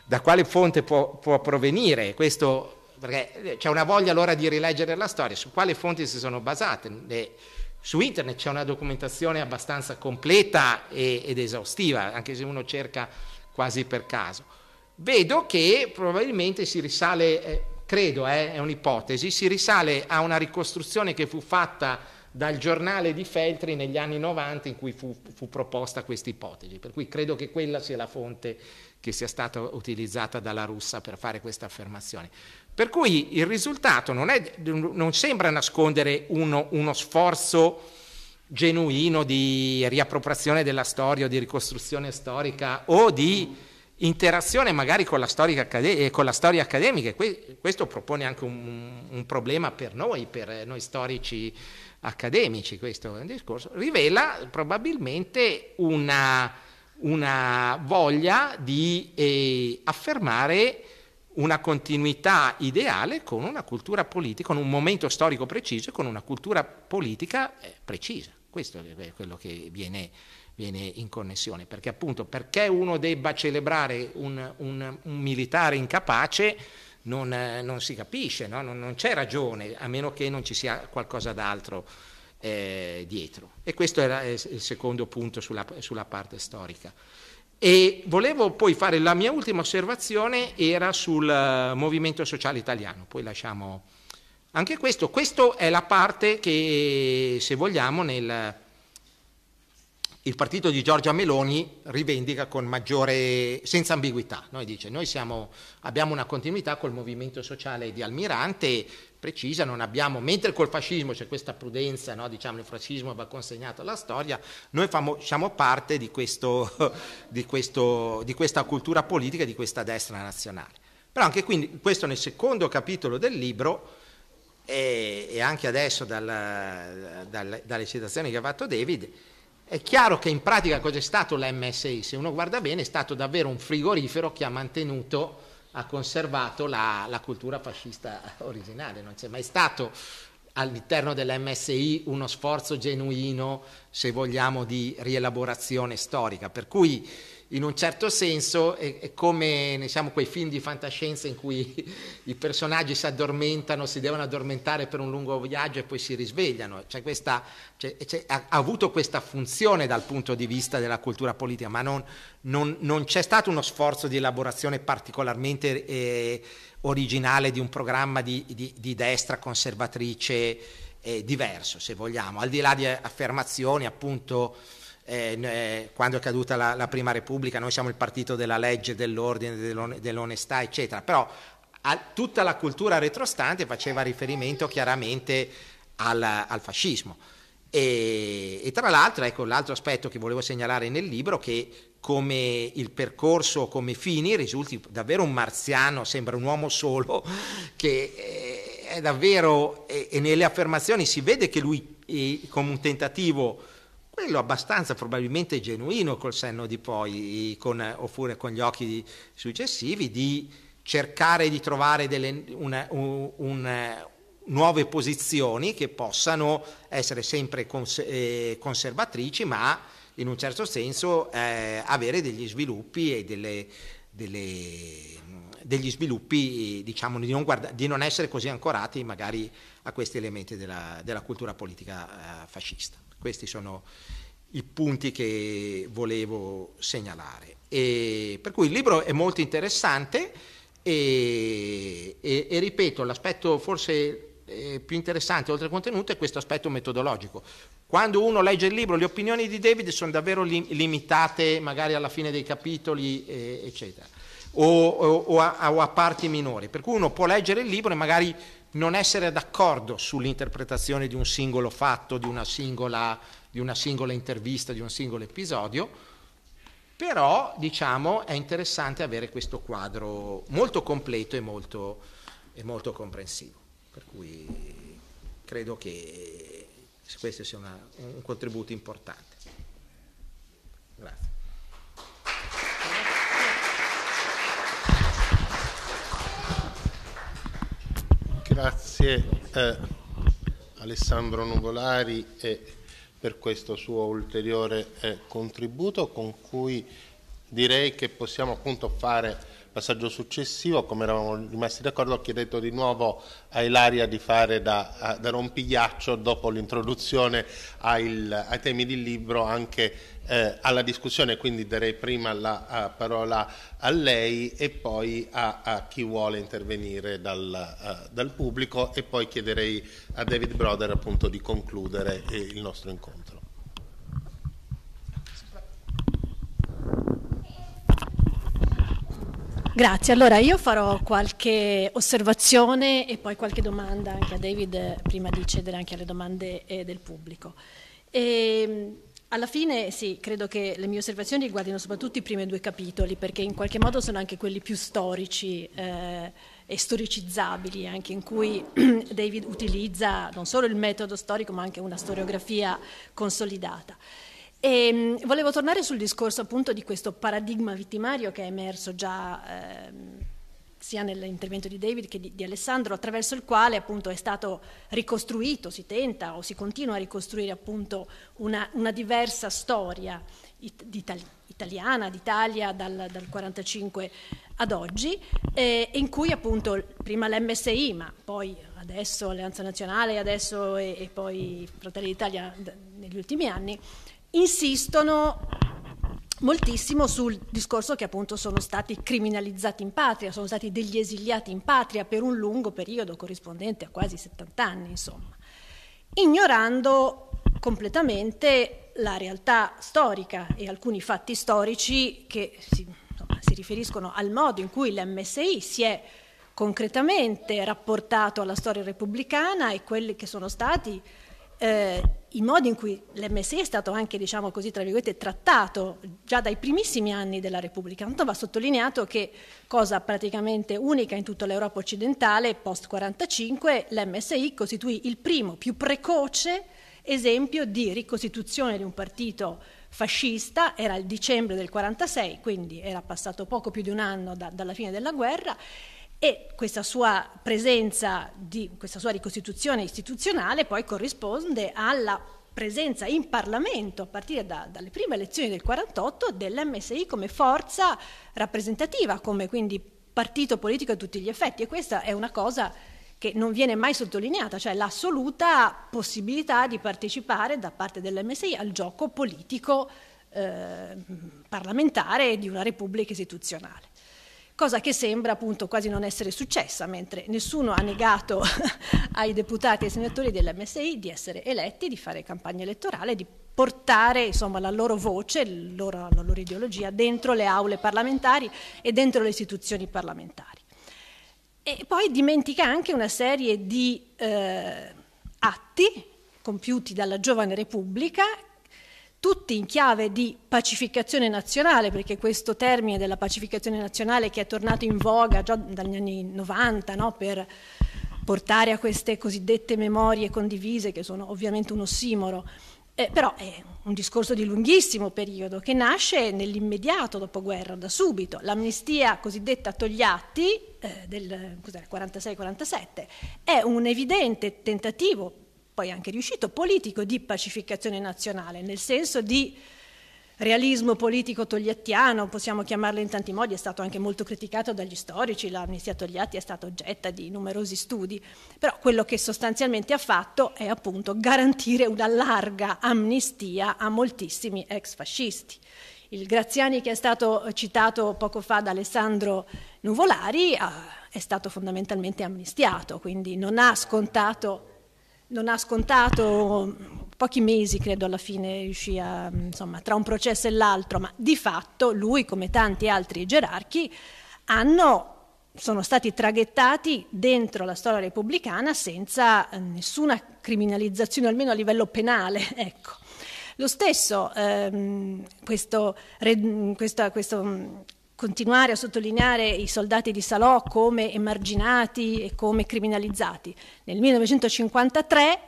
da quale fonte può, può provenire questo, perché c'è una voglia allora di rileggere la storia, su quale fonti si sono basate. Le, su internet c'è una documentazione abbastanza completa e, ed esaustiva, anche se uno cerca quasi per caso. Vedo che probabilmente si risale, eh, credo eh, è un'ipotesi, si risale a una ricostruzione che fu fatta dal giornale di Feltri negli anni 90 in cui fu, fu proposta questa ipotesi, per cui credo che quella sia la fonte che sia stata utilizzata dalla russa per fare questa affermazione. Per cui il risultato non, è, non sembra nascondere uno, uno sforzo genuino di riappropriazione della storia o di ricostruzione storica o di interazione magari con la, accade- eh, con la storia accademica. Que- questo propone anche un, un, problema per noi, per noi storici accademici, questo discorso. Rivela probabilmente una una voglia di eh, affermare una continuità ideale con una cultura politica, con un momento storico preciso e con una cultura politica eh, precisa. Questo è quello che viene, viene, in connessione, perché appunto perché uno debba celebrare un, un, un militare incapace non, eh, non si capisce, no? non, non c'è ragione, a meno che non ci sia qualcosa d'altro eh, dietro. E questo era eh, il secondo punto sulla, sulla parte storica. E volevo poi fare la mia ultima osservazione, era sul eh, movimento sociale italiano, poi lasciamo anche questo. Questa è la parte che, se vogliamo, nel, il partito di Giorgia Meloni rivendica con maggiore, senza ambiguità, noi dice noi siamo, abbiamo una continuità col movimento sociale di Almirante, precisa, non abbiamo, mentre col fascismo c'è questa prudenza, no, diciamo il fascismo va consegnato alla storia, noi famo, siamo parte di, questo, di, questo, di questa cultura politica, di questa destra nazionale. Però anche quindi, questo nel secondo capitolo del libro, e, e anche adesso dal, dal, dalle citazioni che ha fatto David, è chiaro che in pratica cos'è stato l'MSI? Se uno guarda bene è stato davvero un frigorifero che ha mantenuto, ha conservato la, la cultura fascista originale, non c'è mai stato all'interno dell'MSI uno sforzo genuino, se vogliamo, di rielaborazione storica. Per cui in un certo senso è, è come diciamo, quei film di fantascienza in cui i personaggi si addormentano, si devono addormentare per un lungo viaggio e poi si risvegliano. Cioè questa, cioè, cioè, ha, ha, avuto questa funzione dal punto di vista della cultura politica, ma non, non, non c'è stato uno sforzo di elaborazione particolarmente eh, originale di un programma di, di, di destra conservatrice eh, diverso, se vogliamo, al di là di affermazioni appunto eh, eh, quando è caduta la, la, prima Repubblica, noi siamo il partito della legge, dell'ordine, dell'on- dell'onestà, eccetera, però a, tutta la cultura retrostante faceva riferimento chiaramente al, al fascismo. E, e, tra l'altro, ecco l'altro aspetto che volevo segnalare nel libro, che come il percorso, come Fini, risulti davvero un marziano, sembra un uomo solo, che eh, è davvero, e, e nelle affermazioni si vede che lui, eh, come un tentativo quello abbastanza probabilmente genuino col senno di poi, con, oppure con gli occhi successivi, di cercare di trovare delle, una, un, un, nuove posizioni che possano essere sempre cons- eh, conservatrici, ma in un certo senso eh, avere degli sviluppi e delle, delle, degli sviluppi diciamo, di, non guarda- di non essere così ancorati magari a questi elementi della, della cultura politica eh, fascista. Questi sono i punti che volevo segnalare. E per cui il libro è molto interessante e, e, e ripeto, l'aspetto forse eh, più interessante oltre al contenuto è questo aspetto metodologico. Quando uno legge il libro, le opinioni di David sono davvero lim- limitate magari alla fine dei capitoli, eh, eccetera, o, o, o, a, o a parti minori, per cui uno può leggere il libro e magari non essere d'accordo sull'interpretazione di un singolo fatto, di una singola, di una singola intervista, di un singolo episodio, però diciamo è interessante avere questo quadro molto completo e molto, e molto comprensivo. Per cui credo che questo sia una, un contributo importante. Grazie. Grazie eh, Alessandro Nuvolari eh, per questo suo ulteriore eh, contributo con cui direi che possiamo appunto fare passaggio successivo, come eravamo rimasti d'accordo, ho chiesto di nuovo a Ilaria di fare da, da rompigliaccio dopo l'introduzione ai temi del libro anche eh, alla discussione, quindi darei prima la parola a lei e poi a, a chi vuole intervenire dal, uh, dal, pubblico e poi chiederei a David Broder appunto di concludere eh, il nostro incontro. Grazie, allora io farò qualche osservazione e poi qualche domanda anche a David eh, prima di cedere anche alle domande eh, del pubblico. E, ehm, alla fine sì, credo che le mie osservazioni riguardino soprattutto i primi due capitoli perché in qualche modo sono anche quelli più storici. Eh, e storicizzabili, anche in cui David utilizza non solo il metodo storico ma anche una storiografia consolidata. E ehm, volevo tornare sul discorso appunto di questo paradigma vittimario che è emerso già ehm, sia nell'intervento di David che di, di, Alessandro, attraverso il quale appunto è stato ricostruito, si tenta o si continua a ricostruire appunto una, una diversa storia it, d'Italia, italiana, d'Italia dal, 1945 ad oggi, eh, in cui appunto prima l'MSI, ma poi adesso Alleanza Nazionale, adesso e, e poi Fratelli d'Italia d- negli ultimi anni, insistono moltissimo sul discorso che appunto sono stati criminalizzati in patria, sono stati degli esiliati in patria per un lungo periodo corrispondente a quasi 70 anni, insomma, ignorando completamente la realtà storica e alcuni fatti storici che si, insomma, si riferiscono al modo in cui l'MSI si è concretamente rapportato alla storia repubblicana e quelli che sono stati eh, il modo in cui l'MSI è stato anche, diciamo così, tra virgolette, trattato già dai primissimi anni della Repubblica. Tanto va sottolineato che, cosa praticamente unica in tutta l'Europa occidentale, post 45, l'MSI costituì il primo, più precoce esempio di ricostituzione di un partito fascista, era il dicembre del 1946, quindi era passato poco più di un anno da, dalla fine della guerra, e questa sua presenza, di, questa sua ricostituzione istituzionale poi corrisponde alla presenza in Parlamento a partire da, dalle prime elezioni del 48 dell'MSI come forza rappresentativa, come quindi partito politico a tutti gli effetti e questa è una cosa che non viene mai sottolineata, cioè l'assoluta possibilità di partecipare da parte dell'MSI al gioco politico eh, parlamentare di una repubblica istituzionale cosa che sembra appunto quasi non essere successa, mentre nessuno ha negato ai deputati e ai senatori dell'MSI di essere eletti, di fare campagna elettorale, di portare insomma, la loro voce, la loro, la loro ideologia dentro le aule parlamentari e dentro le istituzioni parlamentari. E poi dimentica anche una serie di eh, atti compiuti dalla Giovane Repubblica tutti in chiave di pacificazione nazionale, perché questo termine della pacificazione nazionale che è tornato in voga già dagli anni 90 no, per portare a queste cosiddette memorie condivise, che sono ovviamente un ossimoro, eh, però è un discorso di lunghissimo periodo che nasce nell'immediato dopoguerra, da subito. L'amnistia cosiddetta Togliatti eh, del 46-47 è un evidente tentativo poi anche riuscito, politico di pacificazione nazionale, nel senso di realismo politico togliattiano, possiamo chiamarlo in tanti modi, è stato anche molto criticato dagli storici, l'amnistia Togliatti è stata oggetta di numerosi studi, però quello che sostanzialmente ha fatto è appunto garantire una larga amnistia a moltissimi ex fascisti. Il Graziani che è stato citato poco fa da Alessandro Nuvolari è stato fondamentalmente amnistiato, quindi non ha scontato non ha scontato pochi mesi, credo alla fine riuscì a, insomma, tra un processo e l'altro, ma di fatto lui, come tanti altri gerarchi, hanno, sono stati traghettati dentro la storia repubblicana senza eh, nessuna criminalizzazione, almeno a livello penale, ecco. Lo stesso, ehm, questo, re, questo continuare a sottolineare i soldati di Salò come emarginati e come criminalizzati. Nel 1953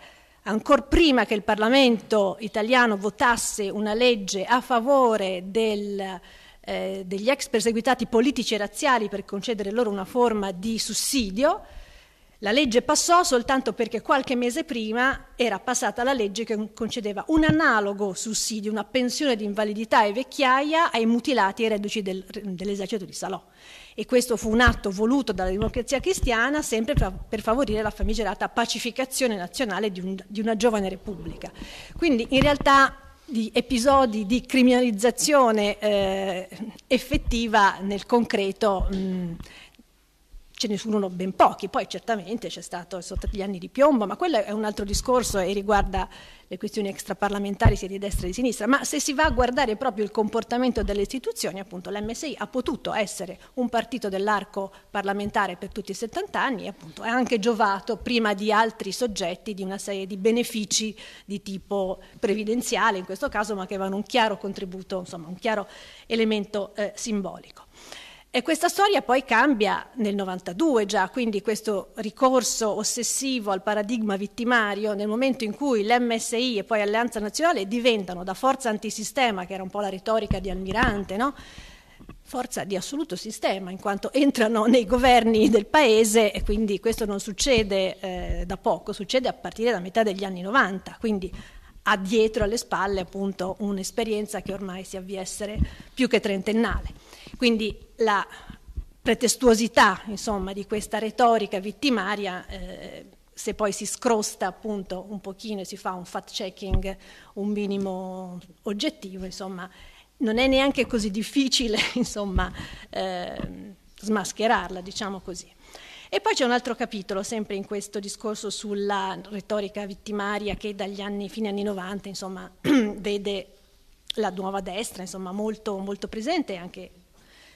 ancora prima che il Parlamento italiano votasse una legge a favore del, eh, degli ex perseguitati politici e razziali per concedere loro una forma di sussidio, la legge passò soltanto perché qualche mese prima era passata la legge che concedeva un analogo sussidio, una pensione di invalidità e vecchiaia ai mutilati e reduci del, dell'esercito di Salò. E questo fu un atto voluto dalla democrazia cristiana sempre per favorire la famigerata pacificazione nazionale di, un, di una giovane repubblica. Quindi in realtà di episodi di criminalizzazione eh, effettiva nel concreto. Mh, ce ne furono ben pochi, poi certamente c'è stato sotto gli anni di piombo, ma quello è un altro discorso e riguarda le questioni extraparlamentari sia di destra che di sinistra, ma se si va a guardare proprio il comportamento delle istituzioni, appunto l'MSI ha potuto essere un partito dell'arco parlamentare per tutti i 70 anni e appunto ha anche giovato prima di altri soggetti di una serie di benefici di tipo previdenziale in questo caso, ma che avevano un chiaro contributo, insomma un chiaro elemento eh, simbolico. E questa storia poi cambia nel 92 già, quindi questo ricorso ossessivo al paradigma vittimario nel momento in cui l'MSI e poi Alleanza Nazionale diventano da forza antisistema, che era un po' la retorica di Almirante, no? forza di assoluto sistema, in quanto entrano nei governi del paese e quindi questo non succede eh, da poco, succede a partire da metà degli anni 90, quindi ha dietro alle spalle appunto un'esperienza che ormai si avvia a essere più che trentennale. Quindi la pretestuosità insomma, di questa retorica vittimaria eh, se poi si scrosta appunto un pochino e si fa un fact checking un minimo oggettivo, insomma, non è neanche così difficile, insomma, eh, smascherarla, diciamo così. E poi c'è un altro capitolo, sempre in questo discorso sulla retorica vittimaria che dagli anni, fine anni 90, insomma, vede la nuova destra, insomma, molto, molto presente anche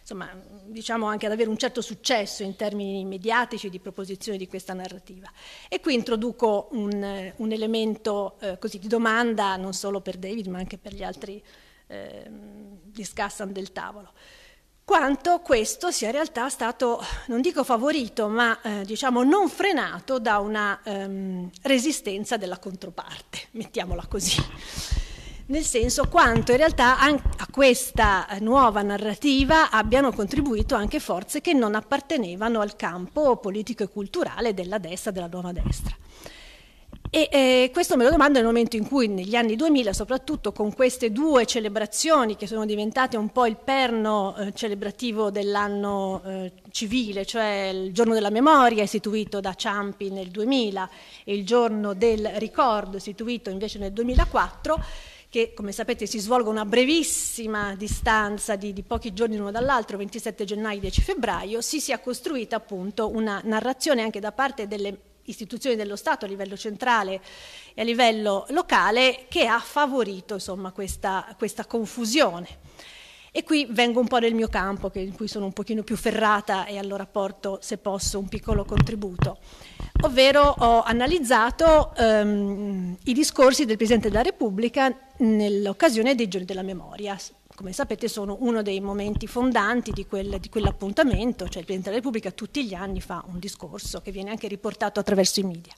insomma, diciamo anche ad avere un certo successo in termini mediatici di proposizione di questa narrativa. E qui introduco un, eh, un elemento eh, così di domanda non solo per David ma anche per gli altri eh, discussan del tavolo quanto questo sia in realtà stato, non dico favorito, ma eh, diciamo non frenato da una ehm, resistenza della controparte, mettiamola così. Nel senso quanto in realtà a questa nuova narrativa abbiano contribuito anche forze che non appartenevano al campo politico e culturale della destra, della nuova destra. E eh, questo me lo domando nel momento in cui negli anni 2000, soprattutto con queste due celebrazioni che sono diventate un po' il perno eh, celebrativo dell'anno eh, civile, cioè il giorno della memoria istituito da Ciampi nel 2000 e il giorno del ricordo istituito invece nel 2004, che come sapete si svolgono a brevissima distanza di, di pochi giorni l'uno dall'altro, 27 gennaio e 10 febbraio, si sia costruita appunto una narrazione anche da parte delle istituzioni dello Stato a livello centrale e a livello locale che ha favorito insomma, questa, questa confusione. E qui vengo un po' nel mio campo, in cui sono un pochino più ferrata e allora porto, se posso, un piccolo contributo. Ovvero ho analizzato ehm, i discorsi del Presidente della Repubblica nell'occasione dei giorni della memoria, come sapete sono uno dei momenti fondanti di, quel, di quell'appuntamento, cioè il Presidente della Repubblica tutti gli anni fa un discorso che viene anche riportato attraverso i media.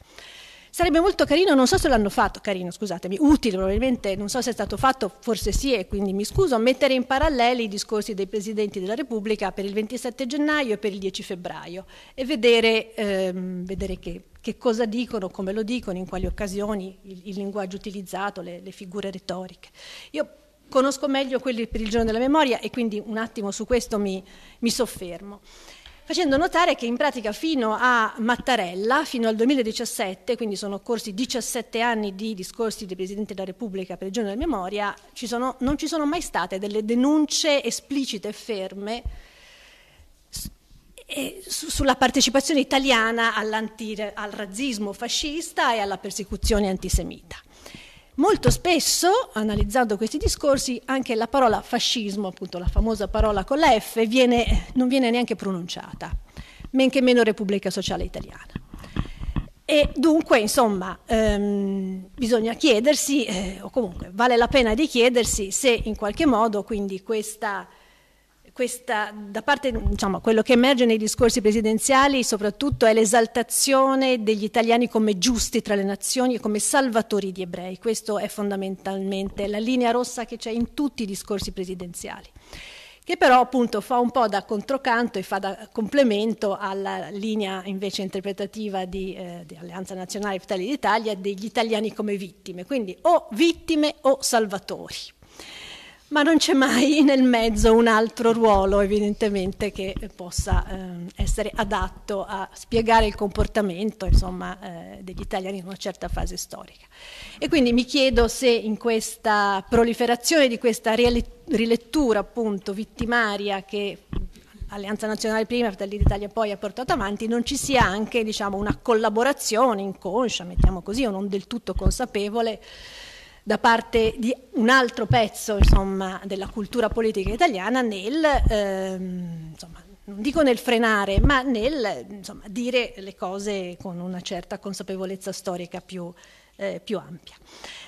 Sarebbe molto carino, non so se l'hanno fatto, carino scusatemi, utile probabilmente, non so se è stato fatto, forse sì e quindi mi scuso, mettere in parallelo i discorsi dei Presidenti della Repubblica per il 27 gennaio e per il 10 febbraio e vedere, ehm, vedere che, che, cosa dicono, come lo dicono, in quali occasioni, il, il linguaggio utilizzato, le, le figure retoriche. Io conosco meglio quelli per il giorno della memoria e quindi un attimo su questo mi, mi soffermo facendo notare che in pratica fino a Mattarella, fino al 2017, quindi sono corsi 17 anni di discorsi del Presidente della Repubblica per il giorno della memoria, ci sono, non ci sono mai state delle denunce esplicite e ferme sulla partecipazione italiana al razzismo fascista e alla persecuzione antisemita. Molto spesso, analizzando questi discorsi, anche la parola fascismo, appunto la famosa parola con la F, viene, non viene neanche pronunciata, men che meno Repubblica Sociale Italiana. E dunque, insomma, ehm, bisogna chiedersi, eh, o comunque vale la pena di chiedersi, se in qualche modo quindi questa questa, da parte, diciamo, quello che emerge nei discorsi presidenziali soprattutto è l'esaltazione degli italiani come giusti tra le nazioni e come salvatori di ebrei. Questa è fondamentalmente la linea rossa che c'è in tutti i discorsi presidenziali che però appunto fa un po' da controcanto e fa da complemento alla linea invece interpretativa di, eh, di Alleanza Nazionale Italia d'Italia degli italiani come vittime, quindi o vittime o salvatori ma non c'è mai nel mezzo un altro ruolo evidentemente che possa eh, essere adatto a spiegare il comportamento insomma, eh, degli italiani in una certa fase storica. E quindi mi chiedo se in questa proliferazione di questa rilettura appunto vittimaria che Alleanza Nazionale prima, Fratelli d'Italia poi ha portato avanti, non ci sia anche diciamo, una collaborazione inconscia, mettiamo così, o non del tutto consapevole, da parte di un altro pezzo insomma, della cultura politica italiana nel, ehm, insomma, non dico nel frenare, ma nel insomma, dire le cose con una certa consapevolezza storica più, eh, più ampia.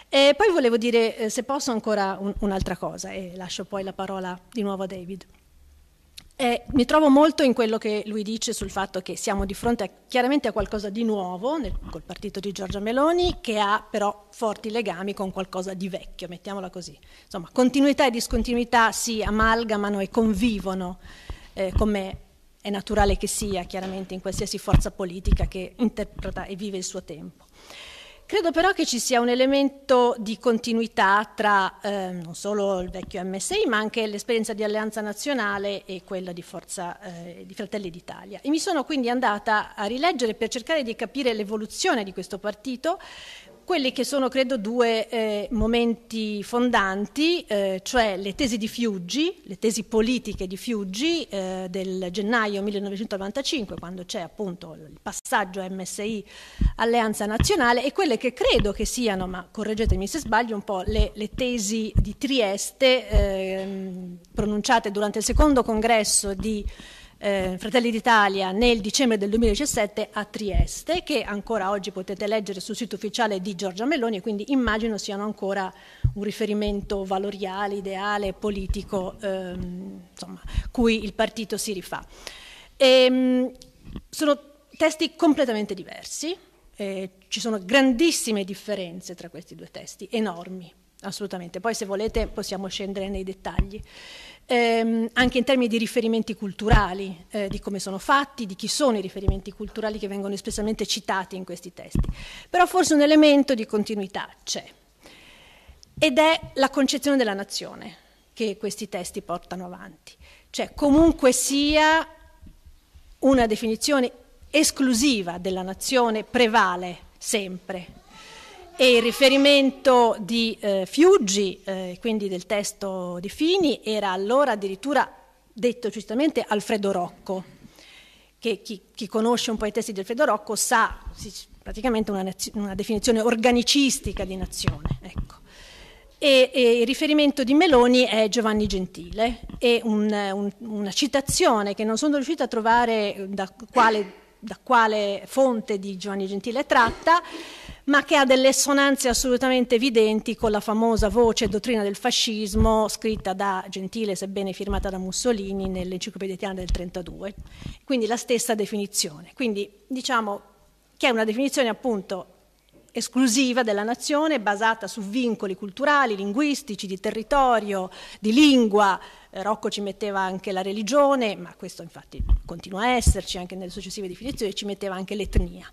E poi volevo dire, eh, se posso, ancora un, un'altra cosa e lascio poi la parola di nuovo a David. Eh, mi trovo molto in quello che lui dice sul fatto che siamo di fronte a, chiaramente a qualcosa di nuovo nel, col partito di Giorgia Meloni, che ha però forti legami con qualcosa di vecchio, mettiamola così. Insomma, continuità e discontinuità si amalgamano e convivono, eh, come è naturale che sia chiaramente in qualsiasi forza politica che interpreta e vive il suo tempo. Credo però che ci sia un elemento di continuità tra eh, non solo il vecchio MSI, ma anche l'esperienza di Alleanza Nazionale e quella di, Forza, eh, di Fratelli d'Italia. E mi sono quindi andata a rileggere per cercare di capire l'evoluzione di questo partito, quelli che sono credo due eh, momenti fondanti, eh, cioè le tesi di Fiuggi, le tesi politiche di Fiuggi eh, del gennaio 1995, quando c'è appunto il passaggio MSI Alleanza Nazionale, e quelle che credo che siano, ma correggetemi se sbaglio un po', le, le tesi di Trieste ehm, pronunciate durante il secondo congresso di Fiuggi eh, Fratelli d'Italia nel dicembre del 2017 a Trieste, che ancora oggi potete leggere sul sito ufficiale di Giorgia Meloni e quindi immagino siano ancora un riferimento valoriale, ideale, politico, ehm, insomma, cui il partito si rifà. E, ehm, sono testi completamente diversi, eh, ci sono grandissime differenze tra questi due testi, enormi, assolutamente. Poi se volete possiamo scendere nei dettagli ehm, anche in termini di riferimenti culturali, eh, di come sono fatti, di chi sono i riferimenti culturali che vengono espressamente citati in questi testi. Però forse un elemento di continuità c'è, ed è la concezione della nazione che questi testi portano avanti. Cioè, comunque sia, una definizione esclusiva della nazione prevale sempre e il riferimento di eh, Fiuggi, eh, quindi del testo di Fini, era allora addirittura detto giustamente Alfredo Rocco, che chi, chi conosce un po' i testi di Alfredo Rocco sa si, praticamente una, una, definizione organicistica di nazione. Ecco. E, e, il riferimento di Meloni è Giovanni Gentile e un, un, una citazione che non sono riuscita a trovare da quale, da quale fonte di Giovanni Gentile è tratta ma che ha delle assonanze assolutamente evidenti con la famosa voce e dottrina del fascismo scritta da Gentile, sebbene firmata da Mussolini, nell'Enciclopedia Italiana del 1932. Quindi la stessa definizione. Quindi diciamo che è una definizione appunto esclusiva della nazione basata su vincoli culturali, linguistici, di territorio, di lingua, Rocco ci metteva anche la religione, ma questo infatti continua a esserci anche nelle successive definizioni, ci metteva anche l'etnia.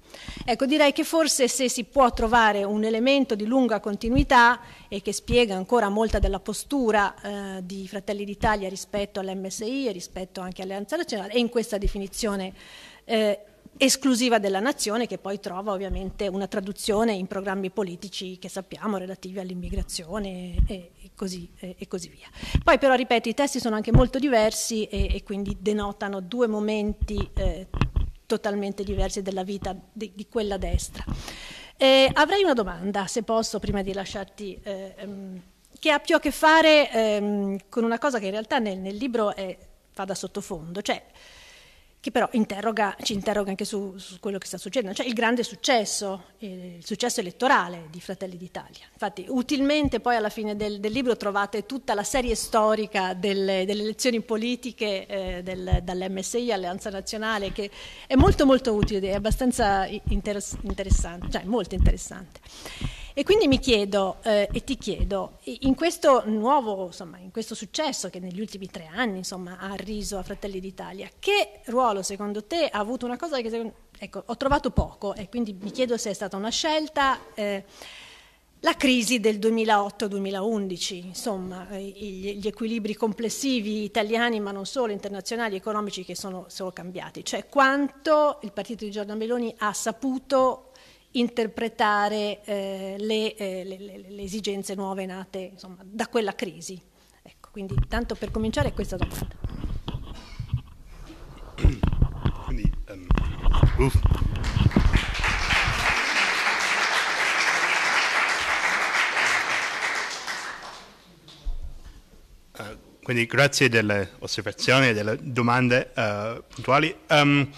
Ecco, direi che forse se si può trovare un elemento di lunga continuità e che spiega ancora molta della postura eh, di Fratelli d'Italia rispetto all'MSI e rispetto anche all'Alleanza Nazionale, è in questa definizione eh, esclusiva della nazione che poi trova ovviamente una traduzione in programmi politici che sappiamo relativi all'immigrazione e, e, così, e, e, così, via. Poi però ripeto i testi sono anche molto diversi e, quindi denotano due momenti eh, totalmente diversi della vita di, di quella destra. Eh, avrei una domanda se posso prima di lasciarti... Eh, um, che ha più a che fare ehm, con una cosa che in realtà nel, nel libro è, fa da sottofondo, cioè che però interroga, ci interroga anche su, su, quello che sta succedendo, cioè il grande successo, eh, il successo elettorale di Fratelli d'Italia. Infatti utilmente poi alla fine del, del libro trovate tutta la serie storica delle, delle elezioni politiche eh, del, dall'MSI Alleanza Nazionale che è molto molto utile, è abbastanza inter, interessante, cioè molto interessante. E quindi mi chiedo eh, e ti chiedo, in questo nuovo, insomma, in questo successo che negli ultimi tre anni insomma, ha riso a Fratelli d'Italia, che ruolo secondo te ha avuto una cosa che ecco, ho trovato poco e quindi mi chiedo se è stata una scelta... Eh, la crisi del 2008-2011, insomma, eh, gli equilibri complessivi italiani, ma non solo, internazionali, economici, che sono, sono cambiati. Cioè quanto il partito di Giordano Meloni ha saputo interpretare eh, le, eh, le, le, le, esigenze nuove nate insomma, da quella crisi. Ecco, quindi tanto per cominciare questa domanda. Quindi, um, uh, quindi grazie delle osservazioni e delle domande uh, puntuali. Um,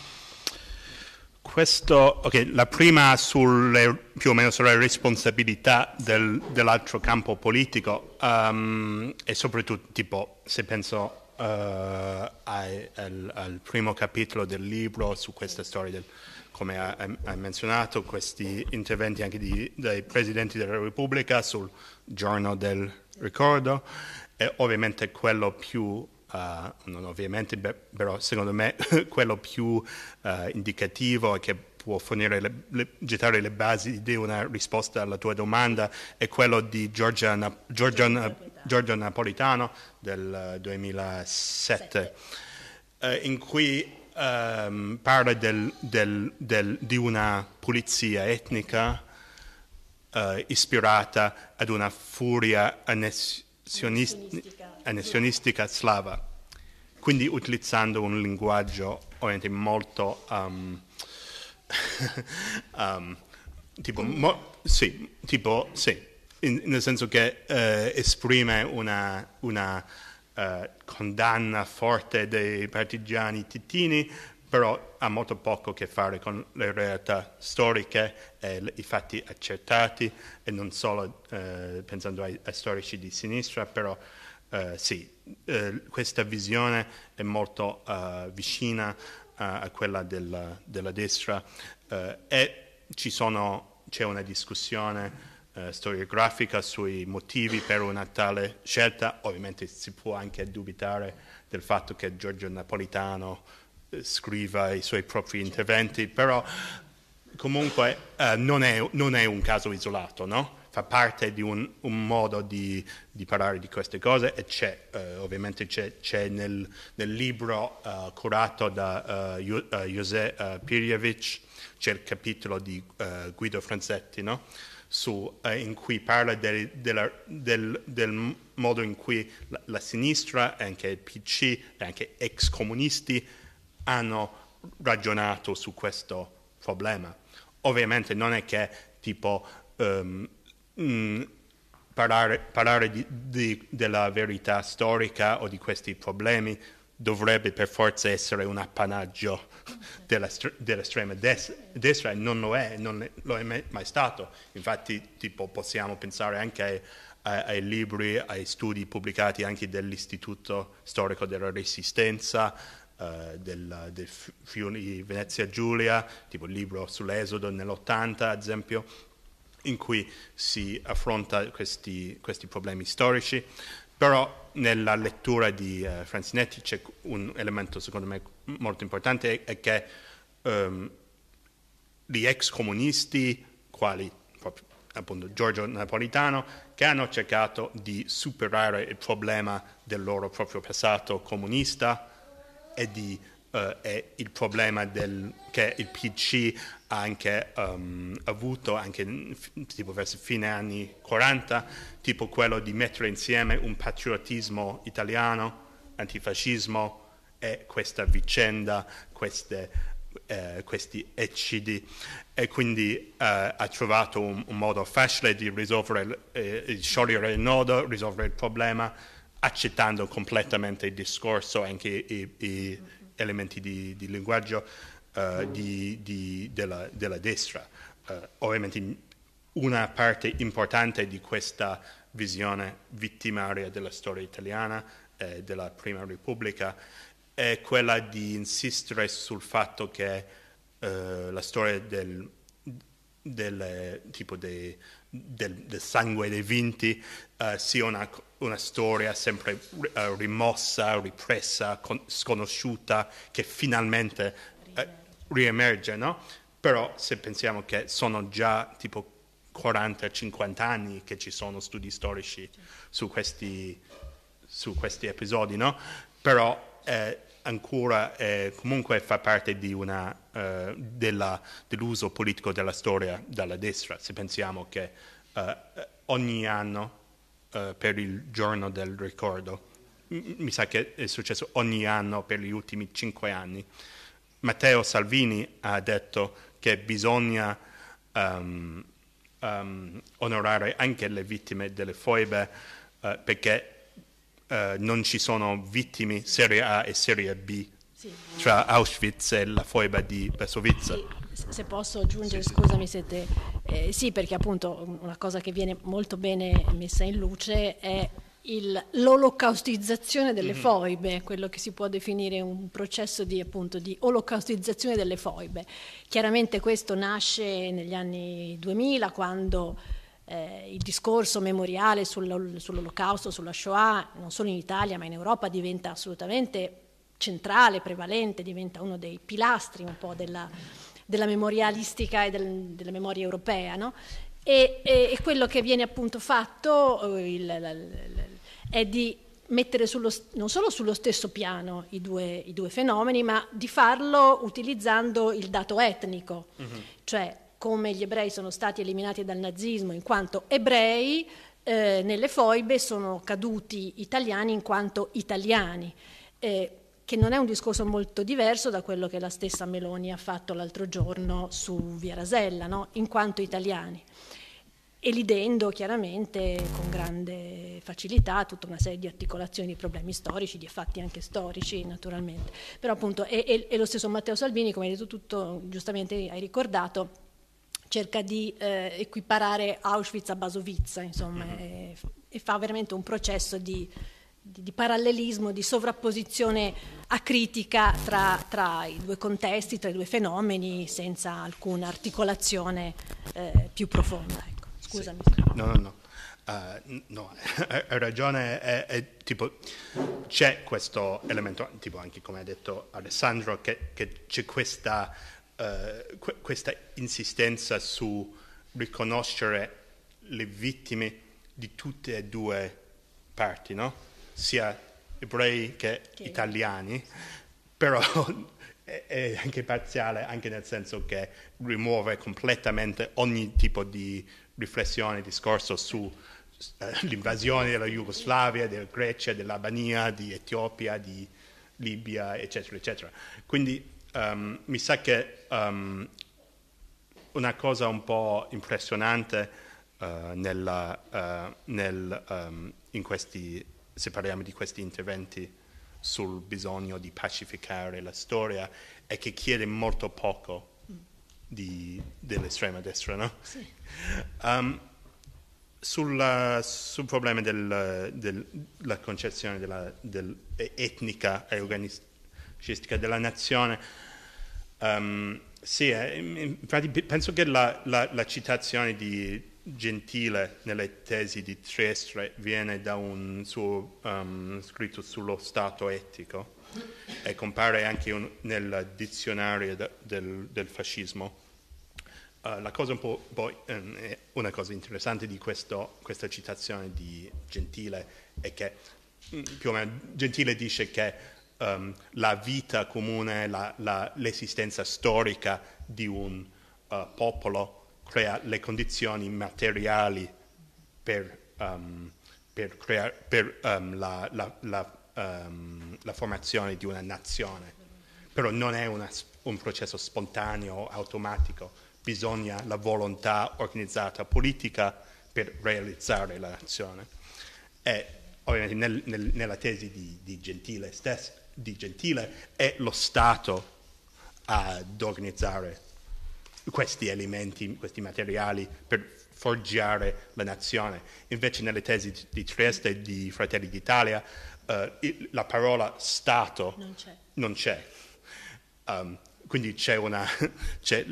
questo, okay, la prima sulle, più o meno sulle responsabilità del, dell'altro campo politico um, e soprattutto tipo se penso uh, ai, al, al, primo capitolo del libro su questa storia del, come hai menzionato, questi interventi anche di, dei presidenti della Repubblica sul giorno del ricordo e ovviamente quello più eh, non ovviamente, beh, però secondo me quello più eh, indicativo e che può fornire le, le, gettare le basi di una risposta alla tua domanda è quello di Giorgia, Na, Giorgio, Napolitano. Giorgio Napolitano del 2007, eh, eh, in cui ehm, parla del, del, del, di una pulizia etnica eh, ispirata ad una furia annessionistica annessionistica slava, quindi utilizzando un linguaggio ovviamente molto um, um, tipo, mo, sì, tipo, sì, in, nel senso che eh, esprime una, una eh, condanna forte dei partigiani titini, però ha molto poco a che fare con le realtà storiche e i fatti accertati, e non solo eh, pensando ai, ai, storici di sinistra, però eh, sì, eh, questa visione è molto eh, vicina eh, a quella del, della destra eh, e sono, c'è una discussione eh, storiografica sui motivi per una tale scelta, ovviamente si può anche dubitare del fatto che Giorgio Napolitano scriva i suoi propri interventi, però comunque non è, non, è, un caso isolato, no? fa parte di un, un modo di, di, parlare di queste cose e c'è, eh, ovviamente c'è, c'è nel, nel, libro eh, curato da eh, eh, José eh, Pirjevic, c'è il capitolo di Guido Franzetti, no? Su, in cui parla del, della, del, del, modo in cui la, la sinistra, anche il PC, e anche ex comunisti hanno ragionato su questo problema. Ovviamente non è che tipo um, mh, mm, parlare, parlare di, di, della verità storica o di questi problemi dovrebbe per forza essere un appannaggio della, dell'estrema des- destra e non lo è, non lo è mai stato. Infatti tipo, possiamo pensare anche ai, ai, ai, libri, ai studi pubblicati anche dell'Istituto Storico della Resistenza, eh, del, del Friuli Venezia Giulia, tipo il libro sull'esodo nell'80 ad esempio, in cui si affronta questi, questi problemi storici, però nella lettura di uh, eh, Francinetti c'è un elemento secondo me molto importante, è, è che um, gli ex comunisti, quali proprio, appunto Giorgio Napolitano, che hanno cercato di superare il problema del loro proprio passato comunista e di eh, è il problema del, che il PC ha anche um, avuto, anche tipo verso fine anni 40, tipo quello di mettere insieme un patriottismo italiano, antifascismo e questa vicenda, queste... Eh, questi eccidi e quindi eh, ha trovato un, un, modo facile di risolvere, eh, sciogliere il nodo, risolvere il problema accettando completamente il discorso, anche i, i, elementi di, di linguaggio uh, di, di, della, della, destra. Uh, ovviamente una parte importante di questa visione vittimaria della storia italiana e eh, della Prima Repubblica è quella di insistere sul fatto che eh, la storia del, del, dei, del, del sangue dei vinti eh, sia una una storia sempre uh, rimossa, ripressa, con- sconosciuta, che finalmente uh, riemerge, no? Però se pensiamo che sono già tipo 40-50 anni che ci sono studi storici su questi, su questi episodi, no? Però eh, ancora eh, comunque fa parte una, eh, della, dell'uso politico della storia dalla destra, se pensiamo che eh, ogni anno eh, per il giorno del ricordo. Mi sa che è successo ogni anno per gli ultimi cinque anni. Matteo Salvini ha detto che bisogna um, um, onorare anche le vittime delle foibe uh, perché Uh, non ci sono vittime serie A e serie B sì. tra Auschwitz e la foiba di Besovizza. Sì se posso aggiungere, sì, scusami se te... Eh, sì, perché appunto una cosa che viene molto bene messa in luce è il, l'olocaustizzazione delle mm-hmm. foibe, quello che si può definire un processo di, appunto, di olocaustizzazione delle foibe. Chiaramente questo nasce negli anni 2000 quando eh, il discorso memoriale sull'ol- sull'olocausto, sulla Shoah, non solo in Italia ma in Europa, diventa assolutamente centrale, prevalente, diventa uno dei pilastri un po' della della memorialistica e del, della memoria europea. No? E, e, e, quello che viene appunto fatto eh, il, la, la, la, è di mettere sullo, non solo sullo stesso piano i due, i due, fenomeni, ma di farlo utilizzando il dato etnico, mm-hmm. cioè come gli ebrei sono stati eliminati dal nazismo in quanto ebrei, eh, nelle foibe sono caduti italiani in quanto italiani. Eh, che non è un discorso molto diverso da quello che la stessa Meloni ha fatto l'altro giorno su Via Rasella, no? in quanto italiani, elidendo chiaramente con grande facilità tutta una serie di articolazioni di problemi storici, di fatti anche storici naturalmente. Però appunto, e, e lo stesso Matteo Salvini, come hai detto tutto, giustamente hai ricordato, cerca di eh, equiparare Auschwitz a Basovizza, insomma, mm-hmm. e, eh, e fa veramente un processo di di, di parallelismo, di sovrapposizione acritica tra, tra, i due contesti, tra i due fenomeni, senza alcuna articolazione eh, più profonda. Ecco. Scusami. Sì. No, no, no. Uh, no, hai ragione, è, è, tipo, c'è questo elemento, tipo anche come ha detto Alessandro, che, che c'è questa, uh, que- questa, insistenza su riconoscere le vittime di tutte e due parti, no? sia ebrei che italiani, però è anche parziale, anche nel senso che rimuove completamente ogni tipo di riflessione, discorso sull'invasione eh, della Jugoslavia, della Grecia, dell'Albania, di Etiopia, di Libia, eccetera, eccetera. Quindi um, mi sa che um, una cosa un po' impressionante uh, nella, uh, nel, um, in questi se parliamo di questi interventi sul bisogno di pacificare la storia, è che chiede molto poco dell'estrema destra. No? Sì. Um, sulla, sul problema della del, concezione della, del, etnica e organistica della nazione, um, sì, eh, infatti penso che la, la, la citazione di, gentile nelle tesi di Trieste viene da un suo um, scritto sullo stato etico e compare anche un, nel dizionario de, del, del, fascismo. Uh, la cosa un po', poi, um, una cosa interessante di questo, questa citazione di Gentile è che mm, più o meno Gentile dice che um, la vita comune, la, la, l'esistenza storica di un uh, popolo crea le condizioni materiali per, um, per, crea- per um, la, la, la, um, la, formazione di una nazione. Però non è una, un processo spontaneo, automatico, bisogna la volontà organizzata politica per realizzare la nazione. E ovviamente nel, nel, nella tesi di, di, Gentile stesso, di Gentile è lo Stato ad organizzare questi elementi, questi materiali per forgiare la nazione. Invece nelle tesi di Trieste e di Fratelli d'Italia uh, la parola Stato non c'è. Non c'è. Um, quindi c'è, una, c'è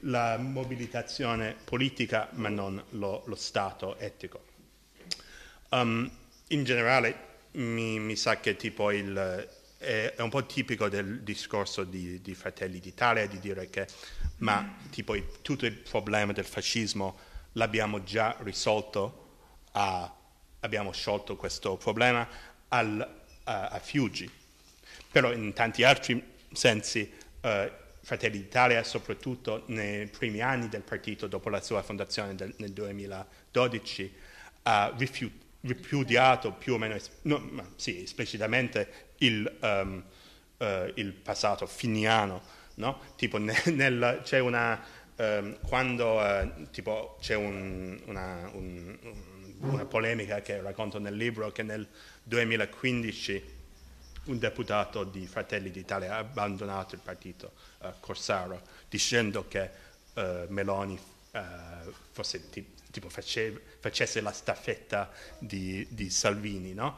la mobilitazione politica ma non lo, lo stato etico. Um, in generale mi, mi, sa che tipo il, è, un po' tipico del discorso di, di Fratelli d'Italia di dire che ma tipo, tutto il problema del fascismo l'abbiamo già risolto, uh, abbiamo sciolto questo problema al, uh, a Fiuggi. Però in tanti altri sensi uh, Fratelli d'Italia, soprattutto nei primi anni del partito dopo la sua fondazione del, nel 2012, ha rifiutato ripudiato più o meno no, ma, sì, esplicitamente il, um, uh, il, passato finiano, no? tipo nel, nel, c'è una, um, quando uh, tipo, c'è un, una, un, una, polemica che racconto nel libro che nel 2015 un deputato di Fratelli d'Italia ha abbandonato il partito uh, Corsaro dicendo che Meloni fosse tipo tipo face, facesse la staffetta di, di Salvini, no?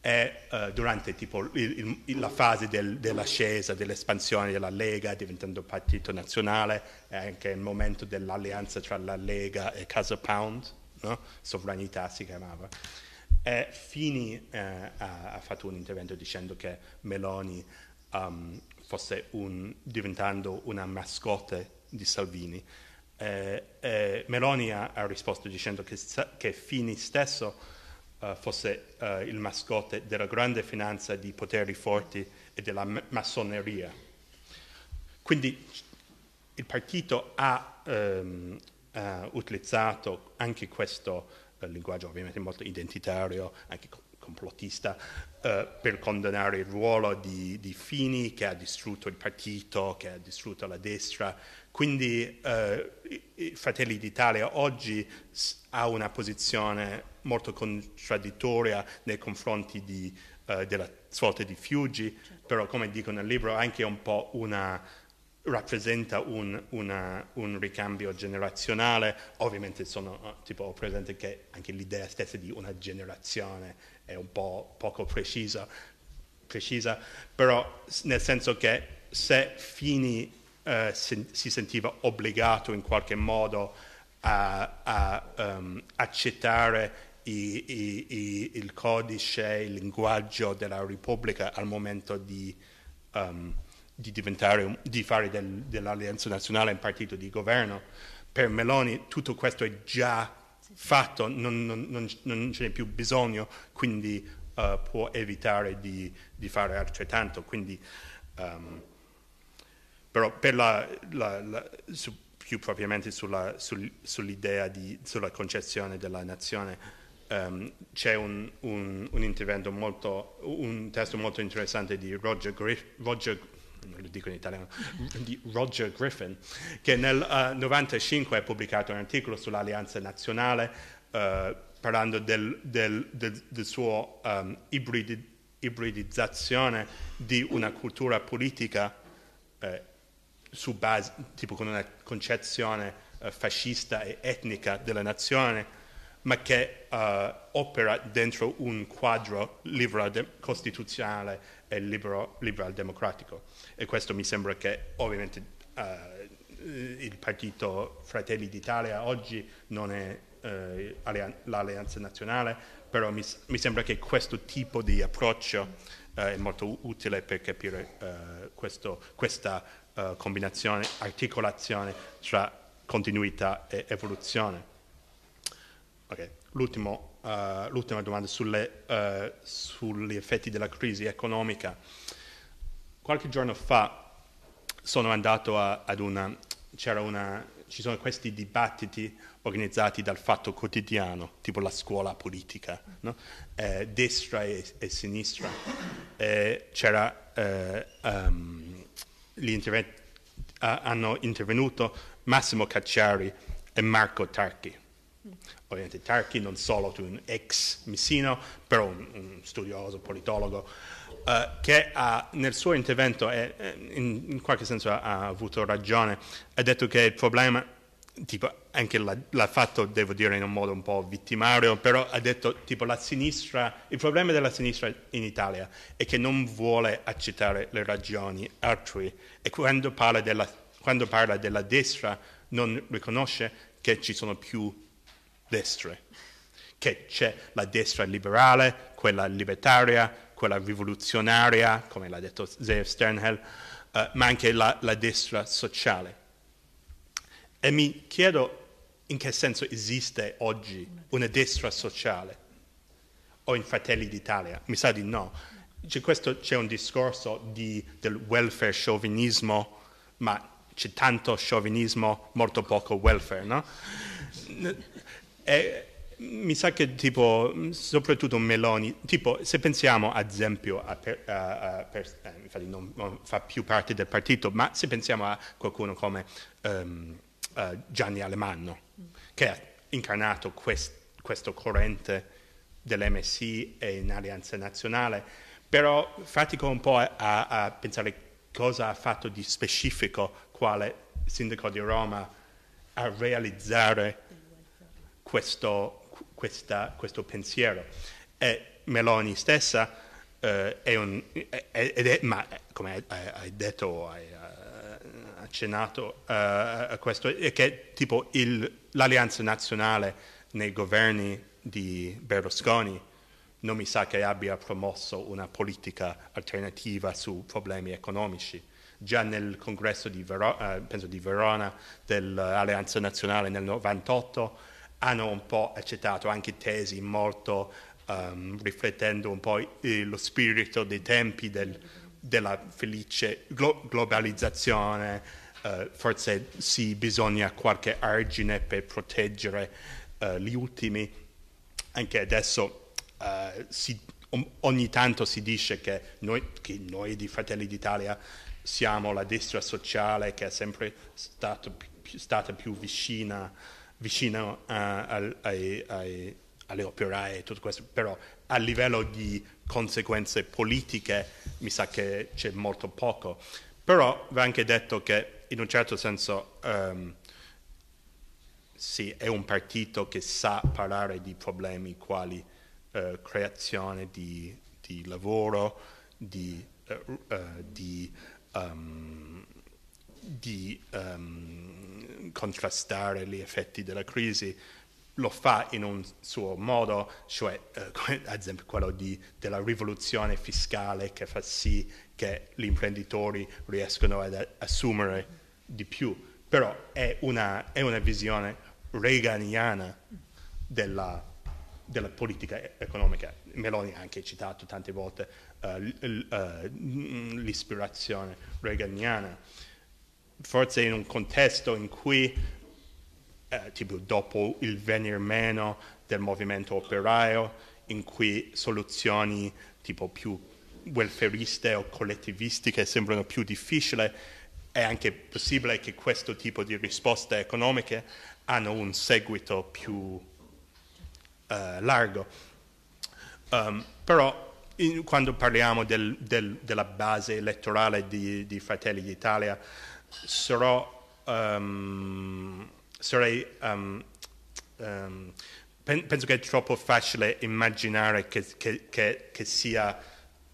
E, uh, durante tipo, il, il, la fase del, dell'ascesa, dell'espansione della Lega diventando partito nazionale, è anche il momento dell'alleanza tra la Lega e Casa Pound, no? sovranità si chiamava. E Fini eh, ha, ha, fatto un intervento dicendo che Meloni um, fosse un, diventando una mascotte di Salvini eh, eh, Meloni ha, ha, risposto dicendo che, che Fini stesso uh, fosse uh, il mascotte della grande finanza di poteri forti e della ma- massoneria. Quindi il partito ha, um, ha utilizzato anche questo uh, linguaggio ovviamente molto identitario, anche complottista, per condannare il ruolo di, di Fini che ha distrutto il partito, che ha distrutto la destra, quindi eh, Fratelli d'Italia oggi ha una posizione molto contraddittoria nei confronti di, eh, della svolta di Fiuggi, certo. però come dico nel libro anche un po' una, rappresenta un, una, un, ricambio generazionale, ovviamente sono eh, tipo, presente che anche l'idea stessa di una generazione è un po' poco precisa, precisa però nel senso che se Fini eh, si sentiva obbligato in qualche modo a, a um, accettare i, i, i, il codice, il linguaggio della Repubblica al momento di, um, di, un, di fare del, dell'Alleanza Nazionale un partito di governo. Per Meloni tutto questo è già fatto, non, non, non, non ce n'è più bisogno, quindi uh, può evitare di, di fare altrettanto. Quindi, um, però per la, la, la, su, più propriamente sulla, sul, sull'idea, di, sulla concezione della nazione, um, c'è un, un, un, intervento molto, un testo molto interessante di Roger, Griff, Roger, italiano, di Roger Griffin, che nel 1995 uh, eh, ha pubblicato un articolo sull'alleanza nazionale uh, parlando del, del, del, del suo um, ibridi, ibridizzazione di una cultura politica. Eh, su base, tipo con una concezione eh, fascista e etnica della nazione, ma che uh, opera dentro un quadro liberal de- costituzionale e liberal democratico. E questo mi sembra che ovviamente uh, il partito Fratelli d'Italia oggi non è uh, allean- l'alleanza nazionale, però mi, s- mi, sembra che questo tipo di approccio è molto utile per capire questo, questa eh, combinazione, articolazione tra continuità e evoluzione. Okay. Uh, l'ultima domanda sulle, uh, sugli effetti della crisi economica. Qualche giorno fa sono andato a, ad una, una, ci sono questi dibattiti organizzati dal Fatto Quotidiano, tipo la scuola politica, no? eh, destra e, e sinistra. Eh, c'era eh, um, interven uh, hanno intervenuto Massimo Cacciari e Marco Tarchi. Ovviamente Tarchi non solo un ex missino, però un, un studioso, politologo, uh, che ha, nel suo intervento, è, eh, in, in qualche senso ha, ha avuto ragione, ha detto che il problema tipo, anche l'ha, fatto, devo dire, in un modo un po' vittimario, però ha detto, tipo, la sinistra, il problema della sinistra in Italia è che non vuole accettare le ragioni altrui e quando parla della, quando parla della destra non riconosce che ci sono più destre, che c'è la destra liberale, quella libertaria, quella rivoluzionaria, come l'ha detto Zev Sternhell, eh, ma anche la, la destra sociale e mi chiedo in che senso esiste oggi una destra sociale o in Fratelli d'Italia. Mi sa di no. C'è, questo, c'è un discorso di, del welfare sciovinismo, ma c'è tanto sciovinismo, molto poco welfare, no? E, mi sa che tipo, soprattutto Meloni, tipo, se pensiamo ad esempio a, per, a, a per, eh, infatti non, non, fa più parte del partito, ma se pensiamo a qualcuno come um, uh, Gianni Alemanno, che ha incarnato quest, questo corrente dell'MSI e in Alleanza Nazionale, però fatico un po' a, a pensare cosa ha fatto di specifico quale sindaco di Roma a realizzare questo, questa, questo pensiero. E Meloni stessa eh, è un, è, è, ma come hai detto, hai, eh, accennato uh, a questo, è che tipo il, l'alleanza nazionale nei governi di Berlusconi non mi sa che abbia promosso una politica alternativa su problemi economici. Già nel congresso di, Vero, uh, di Verona dell'Alleanza Nazionale nel 98 hanno un po' accettato anche tesi molto um, riflettendo un po' lo spirito dei tempi del della felice glo- globalizzazione, eh, forse sì, bisogna qualche argine per proteggere eh, gli ultimi. Anche adesso eh, si, ogni tanto si dice che noi, che noi, di Fratelli d'Italia siamo la destra sociale che è sempre stato, stata più vicina, vicina eh, a, a, a, alle operai e tutto questo, però a livello di conseguenze politiche mi sa che c'è molto poco. Però va anche detto che in un certo senso um, sì, è un partito che sa parlare di problemi quali uh, creazione di, di, lavoro, di, uh, uh, di, um, di um, contrastare gli effetti della crisi, lo fa in un suo modo, cioè eh, come, ad esempio quello di, della rivoluzione fiscale che fa sì che gli imprenditori riescano ad assumere di più, però è una, è una visione reaganiana della, della, politica economica. Meloni ha anche citato tante volte uh, l'ispirazione reaganiana, forse in un contesto in cui eh, tipo dopo il venir meno del movimento operaio, in cui soluzioni tipo più welfariste o collettivistiche sembrano più difficili, è anche possibile che questo tipo di risposte economiche hanno un seguito più eh, largo. Um, però in, quando parliamo del, del, della base elettorale di, di Fratelli d'Italia, sarò um, sarei, um, um, pen penso che è troppo facile immaginare che, che, che, che sia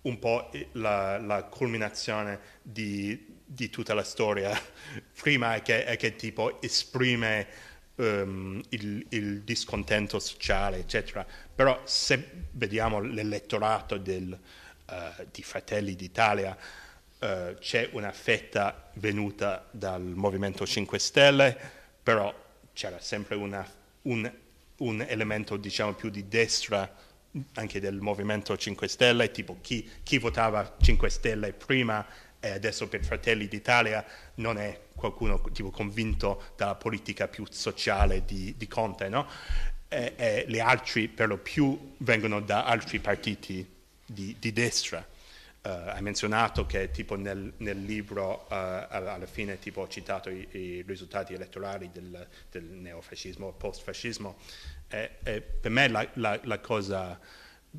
un po' la, la culminazione di, di, tutta la storia. Prima è che, è che tipo esprime um, il, il, discontento sociale, eccetera. Però se vediamo l'elettorato del, uh, di Fratelli d'Italia, uh, c'è una fetta venuta dal Movimento 5 Stelle, però c'era sempre una, un, un, elemento diciamo più di destra anche del Movimento 5 Stelle, tipo chi, chi votava 5 Stelle prima e adesso per Fratelli d'Italia non è qualcuno tipo, convinto dalla politica più sociale di, di Conte, no? E, e le altre per lo più vengono da altri partiti di, di destra. Uh, hai menzionato che tipo nel, nel libro uh, alla fine tipo, ho citato i, i risultati elettorali del, del neofascismo, post-fascismo, e, e, per me la, la, la, cosa,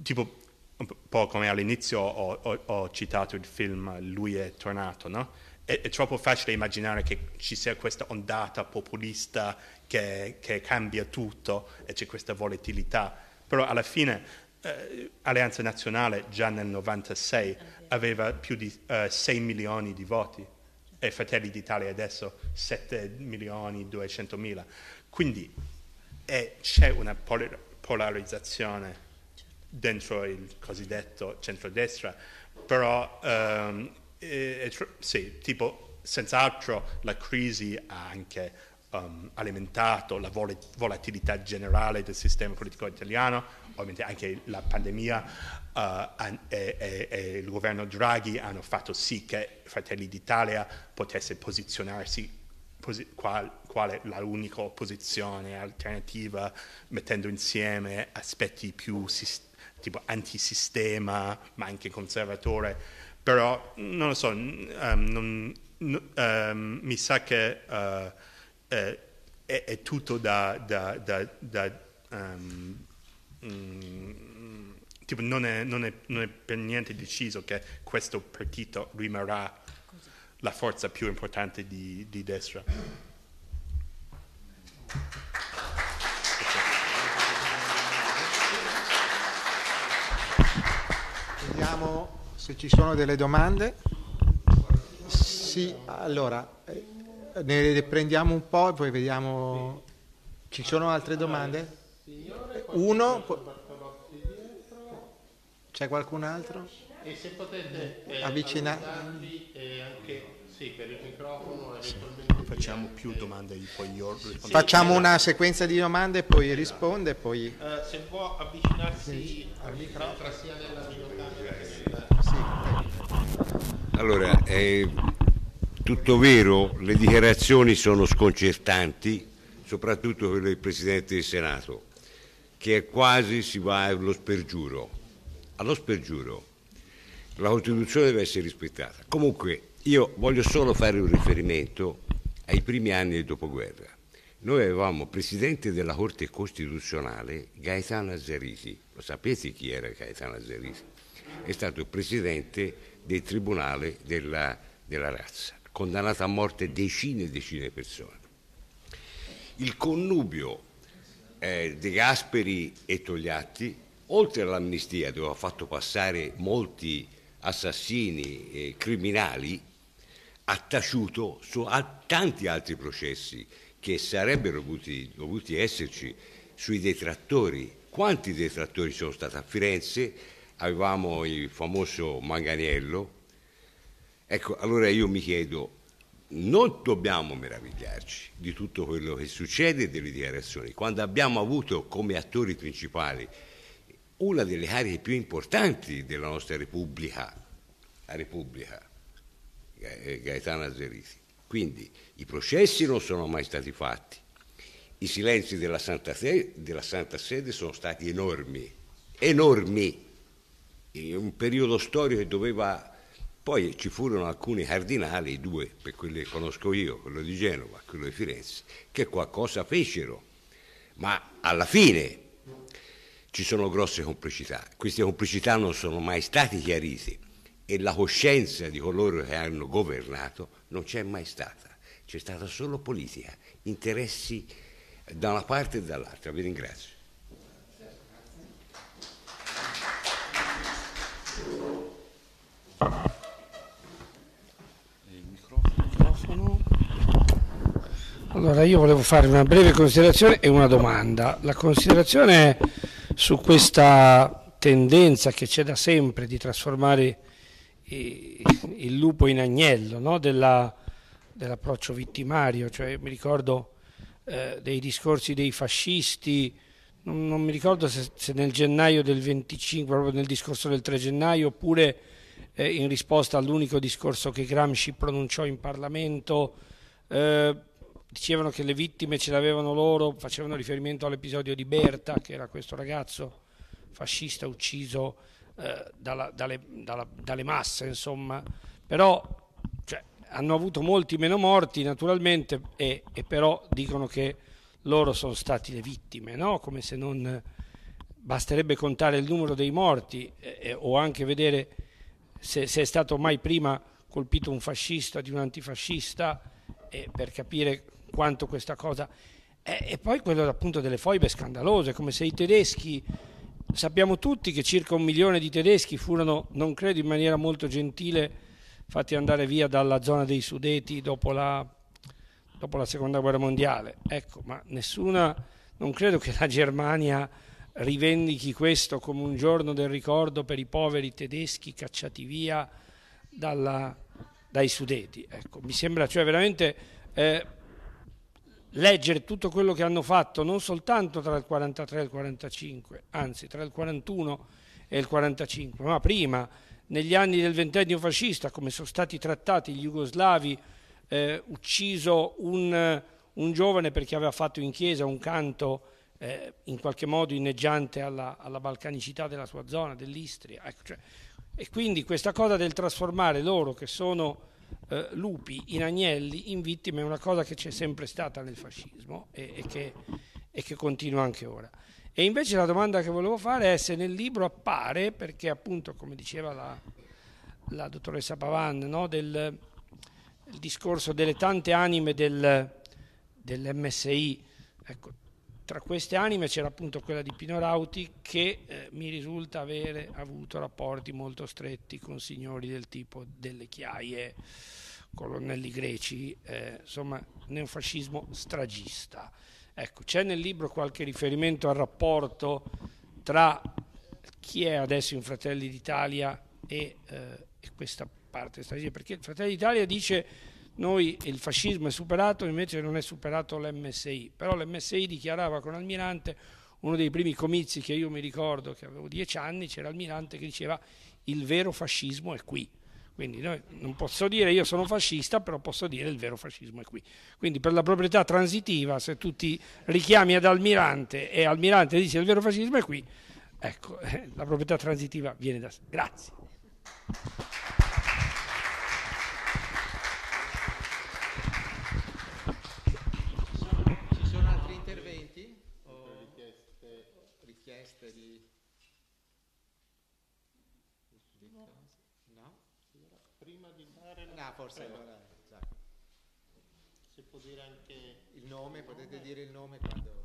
tipo un po' come all'inizio ho, ho, ho, citato il film Lui è tornato, no? È, è, troppo facile immaginare che ci sia questa ondata populista che, che cambia tutto e c'è questa volatilità, però alla fine eh, Alleanza Nazionale già nel 96 aveva più di eh, 6 milioni di voti e Fratelli d'Italia adesso 7 milioni 200 mila. Quindi eh, c'è una polarizzazione dentro il cosiddetto centrodestra, però ehm, è, eh, è sì, tipo, senz'altro la crisi ha anche um, alimentato la volatilità generale del sistema politico italiano, ovviamente anche la pandemia uh, e, e, e, il governo Draghi hanno fatto sì che Fratelli d'Italia potesse posizionarsi posi- qual, quale l'unica opposizione alternativa mettendo insieme aspetti più sist- tipo antisistema ma anche conservatore però non lo so um, non, um, mi sa che uh, è, è, tutto da, da, da, da um, mh, mm, tipo non è, non, è, non è per niente deciso che questo partito rimarrà la forza più importante di, di destra. Vediamo se ci sono delle domande. Sì, allora eh, ne prendiamo un po' e poi vediamo. Ci sono altre domande? Signore uno... C'è qualcun altro? E se potete eh, avvicinarvi eh, anche sì, per il microfono sì. Facciamo più eh, domande di poi io. Facciamo una esatto. sequenza di domande e poi esatto. risponde poi... Eh, se può avvicinarsi al microfono sia nella videocamera Sì. Allora, è tutto vero, le dichiarazioni sono sconcertanti, soprattutto quelle del Presidente del Senato che quasi si va allo spergiuro. Allo spergiuro. La Costituzione deve essere rispettata. Comunque, io voglio solo fare un riferimento ai primi anni del dopoguerra. Noi avevamo presidente della Corte Costituzionale Gaetano Azzarisi. Lo sapete chi era Gaetano Azzarisi? È stato presidente del Tribunale della, della Razza, condannato a morte decine e decine di persone. Il connubio eh, De Gasperi e Togliatti, oltre all'amnistia dove ha fatto passare molti assassini e criminali, ha taciuto su tanti altri processi che sarebbero dovuti, dovuti esserci sui detrattori. Quanti detrattori sono stati a Firenze? Avevamo il famoso Manganiello. Ecco, allora io mi chiedo, non dobbiamo meravigliarci di tutto quello che succede e delle dichiarazioni. Quando abbiamo avuto come attori principali una delle cariche più importanti della nostra Repubblica, la Repubblica, eh, Gaetano Zerisi. Quindi i processi non sono mai stati fatti, i silenzi della Santa, Sede, della Santa Sede sono stati enormi, enormi, in un periodo storico che doveva poi ci furono alcuni cardinali, due, per quelli che conosco io, quello di Genova, quello di Firenze, che qualcosa fecero, ma alla fine ci sono grosse complicità. Queste complicità non sono mai state chiarite e la coscienza di coloro che hanno governato non c'è mai stata, c'è stata solo politica, interessi da una parte e dall'altra. Vi ringrazio. Grazie. Allora io volevo fare una breve considerazione e una domanda. La considerazione è su questa tendenza che c'è da sempre di trasformare il lupo in agnello no? Della, dell'approccio vittimario, cioè mi ricordo eh, dei discorsi dei fascisti, non, non mi ricordo se, se, nel gennaio del 25, proprio nel discorso del 3 gennaio, oppure eh, in risposta all'unico discorso che Gramsci pronunciò in Parlamento. Eh, dicevano che le vittime ce l'avevano loro, facevano riferimento all'episodio di Berta, che era questo ragazzo fascista ucciso eh, dalla, dalle, dalla, dalle, masse, insomma. Però cioè, hanno avuto molti meno morti, naturalmente, e, e, però dicono che loro sono stati le vittime, no? Come se non basterebbe contare il numero dei morti eh, o anche vedere se, se è stato mai prima colpito un fascista di un antifascista per capire quanto questa cosa... Eh, e poi quello appunto delle foibe è scandaloso, è come se i tedeschi, sappiamo tutti che circa un milione di tedeschi furono, non credo in maniera molto gentile, fatti andare via dalla zona dei Sudeti dopo la, dopo la seconda guerra mondiale. Ecco, ma nessuna, non credo che la Germania rivendichi questo come un giorno del ricordo per i poveri tedeschi cacciati via dalla, dai Sudeti. Ecco, mi sembra, cioè veramente... Eh, leggere tutto quello che hanno fatto non soltanto tra il 43 e il 45, anzi tra il 41 e il 45, ma prima, negli anni del ventennio fascista, come sono stati trattati gli jugoslavi, eh, ucciso un, un, giovane perché aveva fatto in chiesa un canto eh, in qualche modo inneggiante alla, alla, balcanicità della sua zona, dell'Istria. Ecco, cioè, e quindi questa cosa del trasformare loro che sono eh, lupi in agnelli in vittime è una cosa che c'è sempre stata nel fascismo e, e, che, e che continua anche ora. E invece la domanda che volevo fare è se nel libro appare, perché appunto come diceva la, la dottoressa Pavan, no, del discorso delle tante anime del, dell'MSI, ecco, tra queste anime c'era appunto quella di Pino Rauti che eh, mi risulta avere avuto rapporti molto stretti con signori del tipo delle chiaie colonnelli greci, eh, insomma neofascismo stragista. Ecco, c'è nel libro qualche riferimento al rapporto tra chi è adesso in Fratelli d'Italia e, eh, e questa parte stragista, perché Fratelli d'Italia dice noi il fascismo è superato, invece non è superato l'MSI, però l'MSI dichiarava con Almirante uno dei primi comizi che io mi ricordo, che avevo dieci anni, c'era Almirante che diceva il vero fascismo è qui. Quindi noi, non posso dire io sono fascista, però posso dire il vero fascismo è qui. Quindi per la proprietà transitiva, se tu ti richiami ad Almirante e Almirante dice il vero fascismo è qui, ecco, la proprietà transitiva viene da sé. Grazie. forse allora, esatto. Se può dire anche il nome, potete dire il nome quando...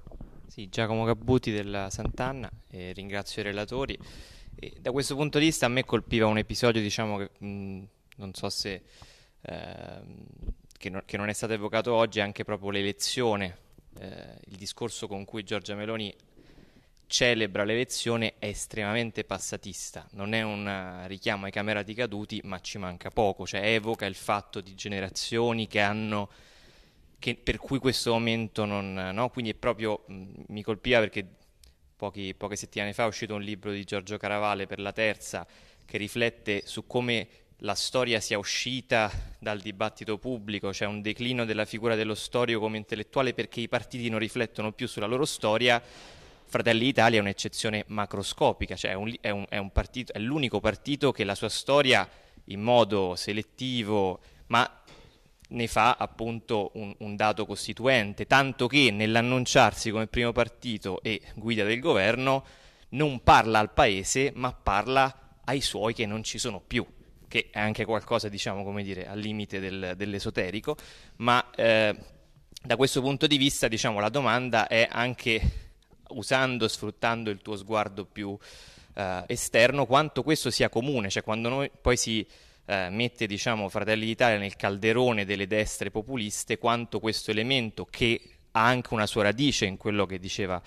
Sì, Giacomo Cabuti della Sant'Anna, eh, ringrazio i relatori. E da questo punto di vista a me colpiva un episodio, diciamo, che mh, non so se... Eh, che, no, che, non è stato evocato oggi, anche proprio l'elezione, eh, il discorso con cui Giorgia Meloni celebra l'elezione è estremamente passatista, non è un richiamo ai camerati caduti, ma ci manca poco, cioè evoca il fatto di generazioni che hanno che, per cui questo momento non no? quindi è proprio mm, mi colpiva perché pochi, poche settimane fa è uscito un libro di Giorgio Caravale per la terza che riflette su come la storia sia uscita dal dibattito pubblico, c'è cioè un declino della figura dello storico come intellettuale perché i partiti non riflettono più sulla loro storia Fratelli Italia è un'eccezione macroscopica, cioè è, un, è, un, è, un partito, è l'unico partito che la sua storia in modo selettivo, ma ne fa appunto un, un, dato costituente, tanto che nell'annunciarsi come primo partito e guida del governo non parla al paese, ma parla ai suoi che non ci sono più, che è anche qualcosa, diciamo, come dire, al limite del, dell'esoterico, ma eh, da questo punto di vista, diciamo, la domanda è anche usando e sfruttando il tuo sguardo più eh, esterno, quanto questo sia comune, cioè quando noi poi si eh, mette diciamo, Fratelli d'Italia nel calderone delle destre populiste, quanto questo elemento che ha anche una sua radice in quello che diceva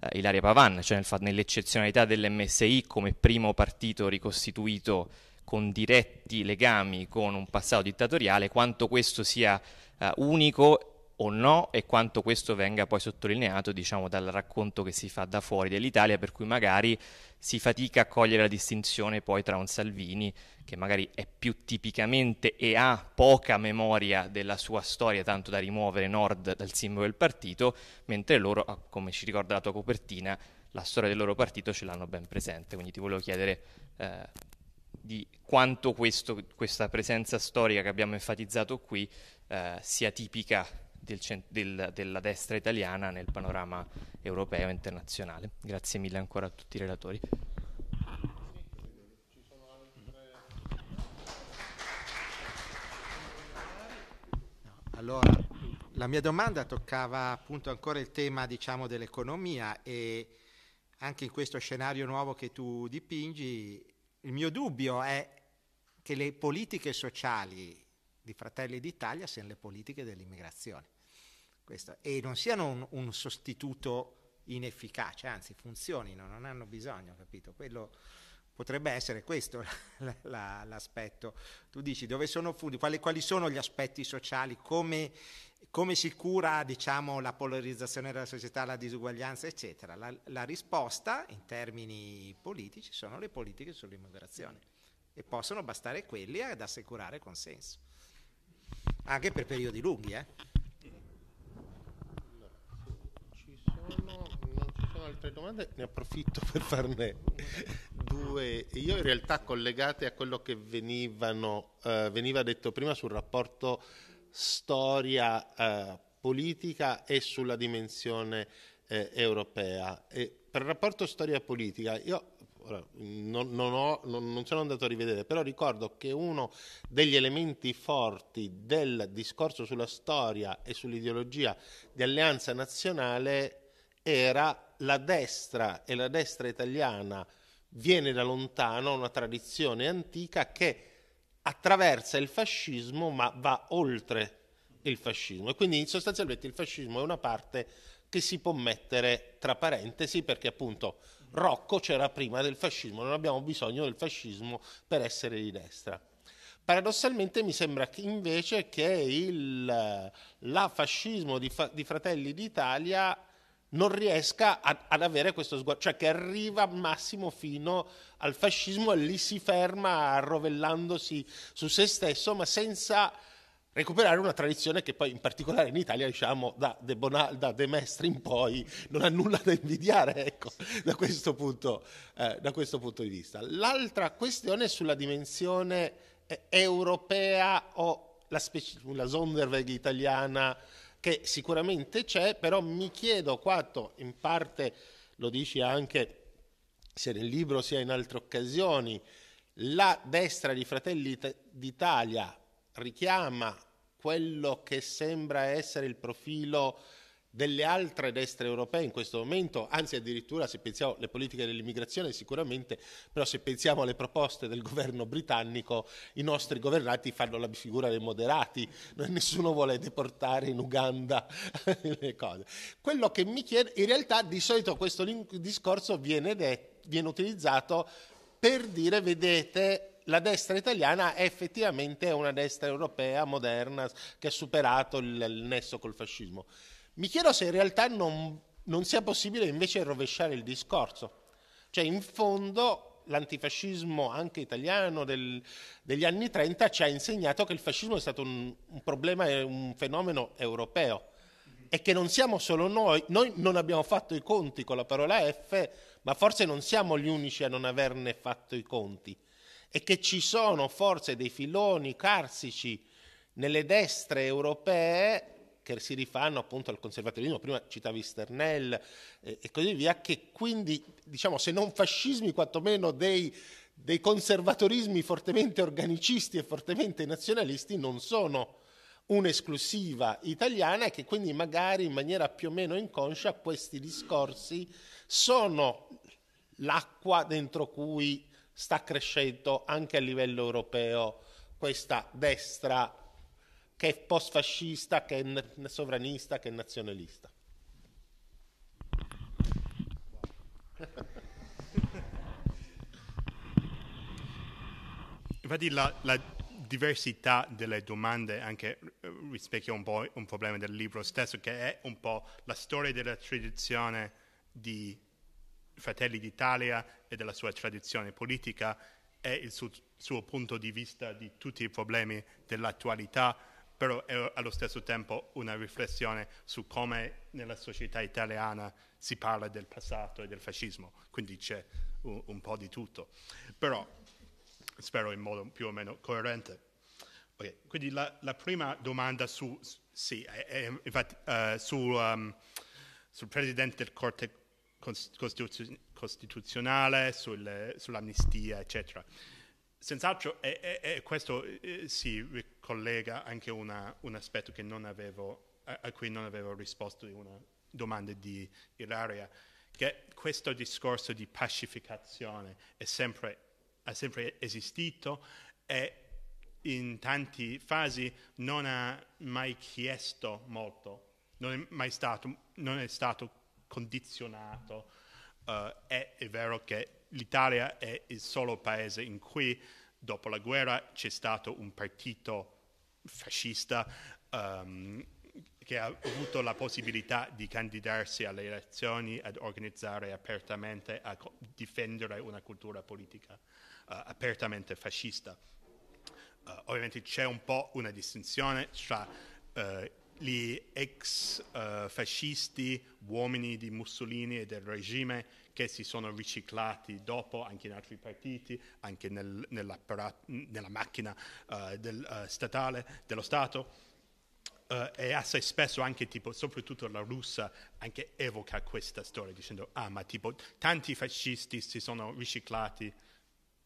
eh, Ilaria Pavan, cioè nel, nell'eccezionalità dell'MSI come primo partito ricostituito con diretti legami con un passato dittatoriale, quanto questo sia eh, unico o no e quanto questo venga poi sottolineato diciamo, dal racconto che si fa da fuori dell'Italia per cui magari si fatica a cogliere la distinzione poi tra un Salvini che magari è più tipicamente e ha poca memoria della sua storia tanto da rimuovere Nord dal simbolo del partito mentre loro ah, come ci ricorda la tua copertina la storia del loro partito ce l'hanno ben presente quindi ti volevo chiedere eh, di quanto questo, questa presenza storica che abbiamo enfatizzato qui eh, sia tipica del del, della destra italiana nel panorama europeo e internazionale. Grazie mille ancora a tutti i relatori. Allora, la mia domanda toccava appunto ancora il tema diciamo, dell'economia e anche in questo scenario nuovo che tu dipingi, il mio dubbio è che le politiche sociali di Fratelli d'Italia siano le politiche dell'immigrazione. Questo. E non siano un, un, sostituto inefficace, anzi funzionino, non hanno bisogno, capito? Quello potrebbe essere questo l'aspetto. Tu dici dove sono food, quali, quali, sono gli aspetti sociali, come, come si cura diciamo, la polarizzazione della società, la disuguaglianza, eccetera. La, la, risposta in termini politici sono le politiche sull'immigrazione e possono bastare quelli ad assicurare consenso anche per periodi lunghi. Eh. ci sono, non ci sono altre domande, ne approfitto per farne due, io in realtà collegate a quello che venivano, eh, veniva detto prima sul rapporto storia eh, politica e sulla dimensione eh, europea. E per il rapporto storia politica, io ora, non, non, ho, non, non, sono andato a rivedere, però ricordo che uno degli elementi forti del discorso sulla storia e sull'ideologia di alleanza nazionale era la destra e la destra italiana viene da lontano, una tradizione antica che attraversa il fascismo ma va oltre il fascismo e quindi sostanzialmente il fascismo è una parte che si può mettere tra parentesi perché appunto Rocco c'era prima del fascismo, non abbiamo bisogno del fascismo per essere di destra. Paradossalmente mi sembra che invece che il la fascismo di, fa, di Fratelli d'Italia non riesca a, ad avere questo sguardo, cioè che arriva al massimo fino al fascismo e lì si ferma arrovellandosi su se stesso, ma senza recuperare una tradizione che poi in particolare in Italia diciamo da De, Bonal, da De Mestre in poi non ha nulla da invidiare ecco, da, questo punto, eh, da questo punto di vista. L'altra questione è sulla dimensione eh, europea o la, speci- la Sonderweg italiana che sicuramente c'è, però mi chiedo quanto in parte lo dici anche sia nel libro sia in altre occasioni, la destra di Fratelli d'Italia richiama quello che sembra essere il profilo delle altre destre europee in questo momento, anzi addirittura se pensiamo alle politiche dell'immigrazione sicuramente, però se pensiamo alle proposte del governo britannico, i nostri governanti fanno la figura dei moderati, nessuno vuole deportare in Uganda le cose. Quello che mi chiede, in realtà di solito questo discorso viene, de- viene utilizzato per dire vedete la destra italiana è effettivamente una destra europea moderna che ha superato il, il nesso col fascismo. Mi chiedo se in realtà non, non sia possibile invece rovesciare il discorso. Cioè, in fondo, l'antifascismo anche italiano del, degli anni 30 ci ha insegnato che il fascismo è stato un, un problema, un fenomeno europeo e che non siamo solo noi, noi non abbiamo fatto i conti con la parola F, ma forse non siamo gli unici a non averne fatto i conti e che ci sono forse dei filoni carsici nelle destre europee che si rifanno appunto al conservatorismo, prima citavi Sternell eh, e così via, che quindi diciamo se non fascismi quantomeno dei, dei conservatorismi fortemente organicisti e fortemente nazionalisti non sono un'esclusiva italiana e che quindi magari in maniera più o meno inconscia questi discorsi sono l'acqua dentro cui sta crescendo anche a livello europeo questa destra che è post-fascista, che è sovranista, che è nazionalista. Infatti la, la, diversità delle domande anche eh, rispecchia un po' un problema del libro stesso, che è un po' la storia della tradizione di Fratelli d'Italia e della sua tradizione politica e il suo, suo punto di vista di tutti i problemi dell'attualità, però è allo stesso tempo una riflessione su come nella società italiana si parla del passato e del fascismo, quindi c'è un, un po' di tutto, però spero in modo più o meno coerente. Okay, quindi la, la, prima domanda su, sì, è, è, infatti, uh, su, um, sul presidente del Corte costituzionale, costituzionale sull'amnistia, eccetera. Senz'altro, e, e, e questo eh, si ricollega anche a un aspetto avevo, a, a, cui non avevo risposto in una domanda di Ilaria, che questo discorso di pacificazione è sempre, è sempre esistito e in tante fasi non ha mai chiesto molto, non è mai stato, non è stato condizionato. Uh, è, è, vero che l'Italia è il solo paese in cui dopo la guerra c'è stato un partito fascista um, che ha avuto la possibilità di candidarsi alle elezioni, ad organizzare apertamente, a co- difendere una cultura politica uh, apertamente fascista. Uh, ovviamente c'è un po' una distinzione tra uh, gli ex uh, fascisti, uomini di Mussolini e del regime che si sono riciclati dopo anche in altri partiti, anche nel, nella macchina uh, del, uh, statale, dello Stato. Eh, e assai spesso anche tipo, soprattutto la russa, anche evoca questa storia dicendo, ah ma tipo tanti fascisti si sono riciclati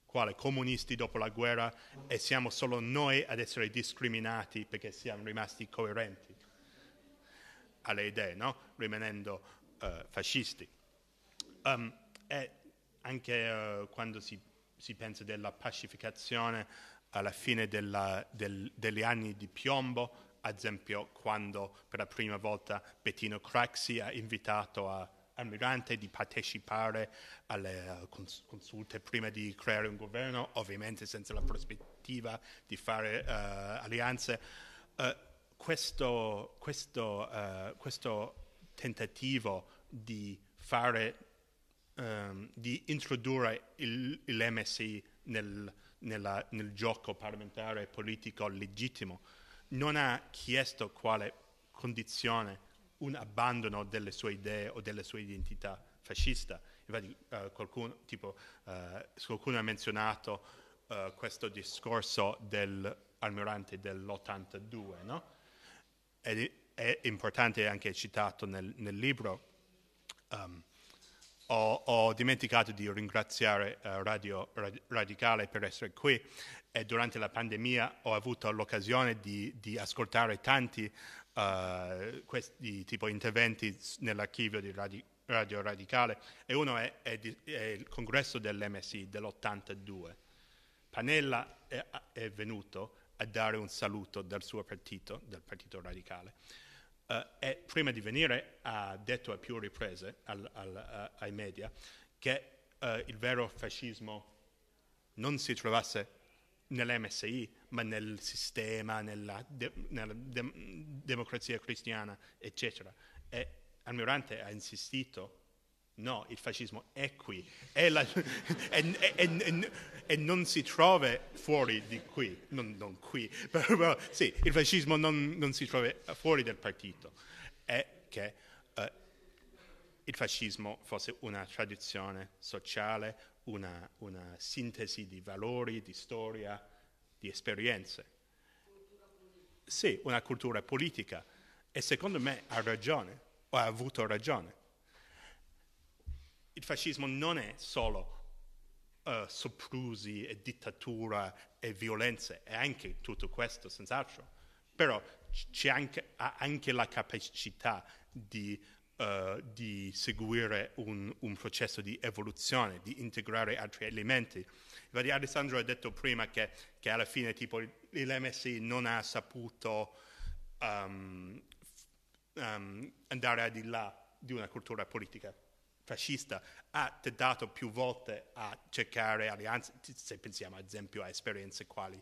quale comunisti dopo la guerra e siamo solo noi ad essere discriminati perché siamo rimasti coerenti alle idee, no? rimanendo eh, fascisti. Um, e anche eh, quando si, si, pensa della pacificazione alla fine della, del, degli anni di piombo, ad esempio quando per la prima volta Bettino Craxi ha invitato a Almirante di partecipare alle eh, consulte prima di creare un governo, ovviamente senza la prospettiva di fare uh, alleanze. Uh, questo, questo, uh, questo tentativo di fare, um, di introdurre il, il MSI nel, nella, nel gioco parlamentare politico legittimo, non ha chiesto quale condizione un abbandono delle sue idee o delle sue identità fascista. Infatti uh, qualcuno, tipo, uh, qualcuno, ha menzionato uh, questo discorso dell'almirante dell'82, no? è, è importante anche citato nel, nel libro. Um, ho, ho, dimenticato di ringraziare uh, Radio Rad- Radicale per essere qui e durante la pandemia ho avuto l'occasione di, di ascoltare tanti uh, eh, questi tipo interventi nell'archivio di Radi- Radio Radicale e uno è, è, è, il congresso dell'MSI dell'82. Panella è, è venuto a dare un saluto dal suo partito, dal Partito Radicale. Uh, e prima di venire ha detto a più riprese al, al, uh, ai media che uh, il vero fascismo non si trovasse nell'MSI, ma nel sistema, nella, de- nella de- democrazia cristiana, eccetera. E Almirante ha insistito No, il fascismo è qui e, non si trova fuori di qui, non, non qui, però sì, il fascismo non, non, si trova fuori del partito, è che eh, il fascismo fosse una tradizione sociale, una, una sintesi di valori, di storia, di esperienze. Sì, una cultura politica e secondo me ha ragione, o ha avuto ragione il fascismo non è solo uh, soprusi e dittatura e violenze, è anche tutto questo, senz'altro, però c'è anche, ha anche la capacità di, uh, di seguire un, un, processo di evoluzione, di integrare altri elementi. Vedi, Alessandro ha detto prima che, che alla fine tipo, l'MSI non ha saputo um, um, andare al di là di una cultura politica fascista ha tentato più volte a cercare alleanze, se pensiamo ad esempio a esperienze quali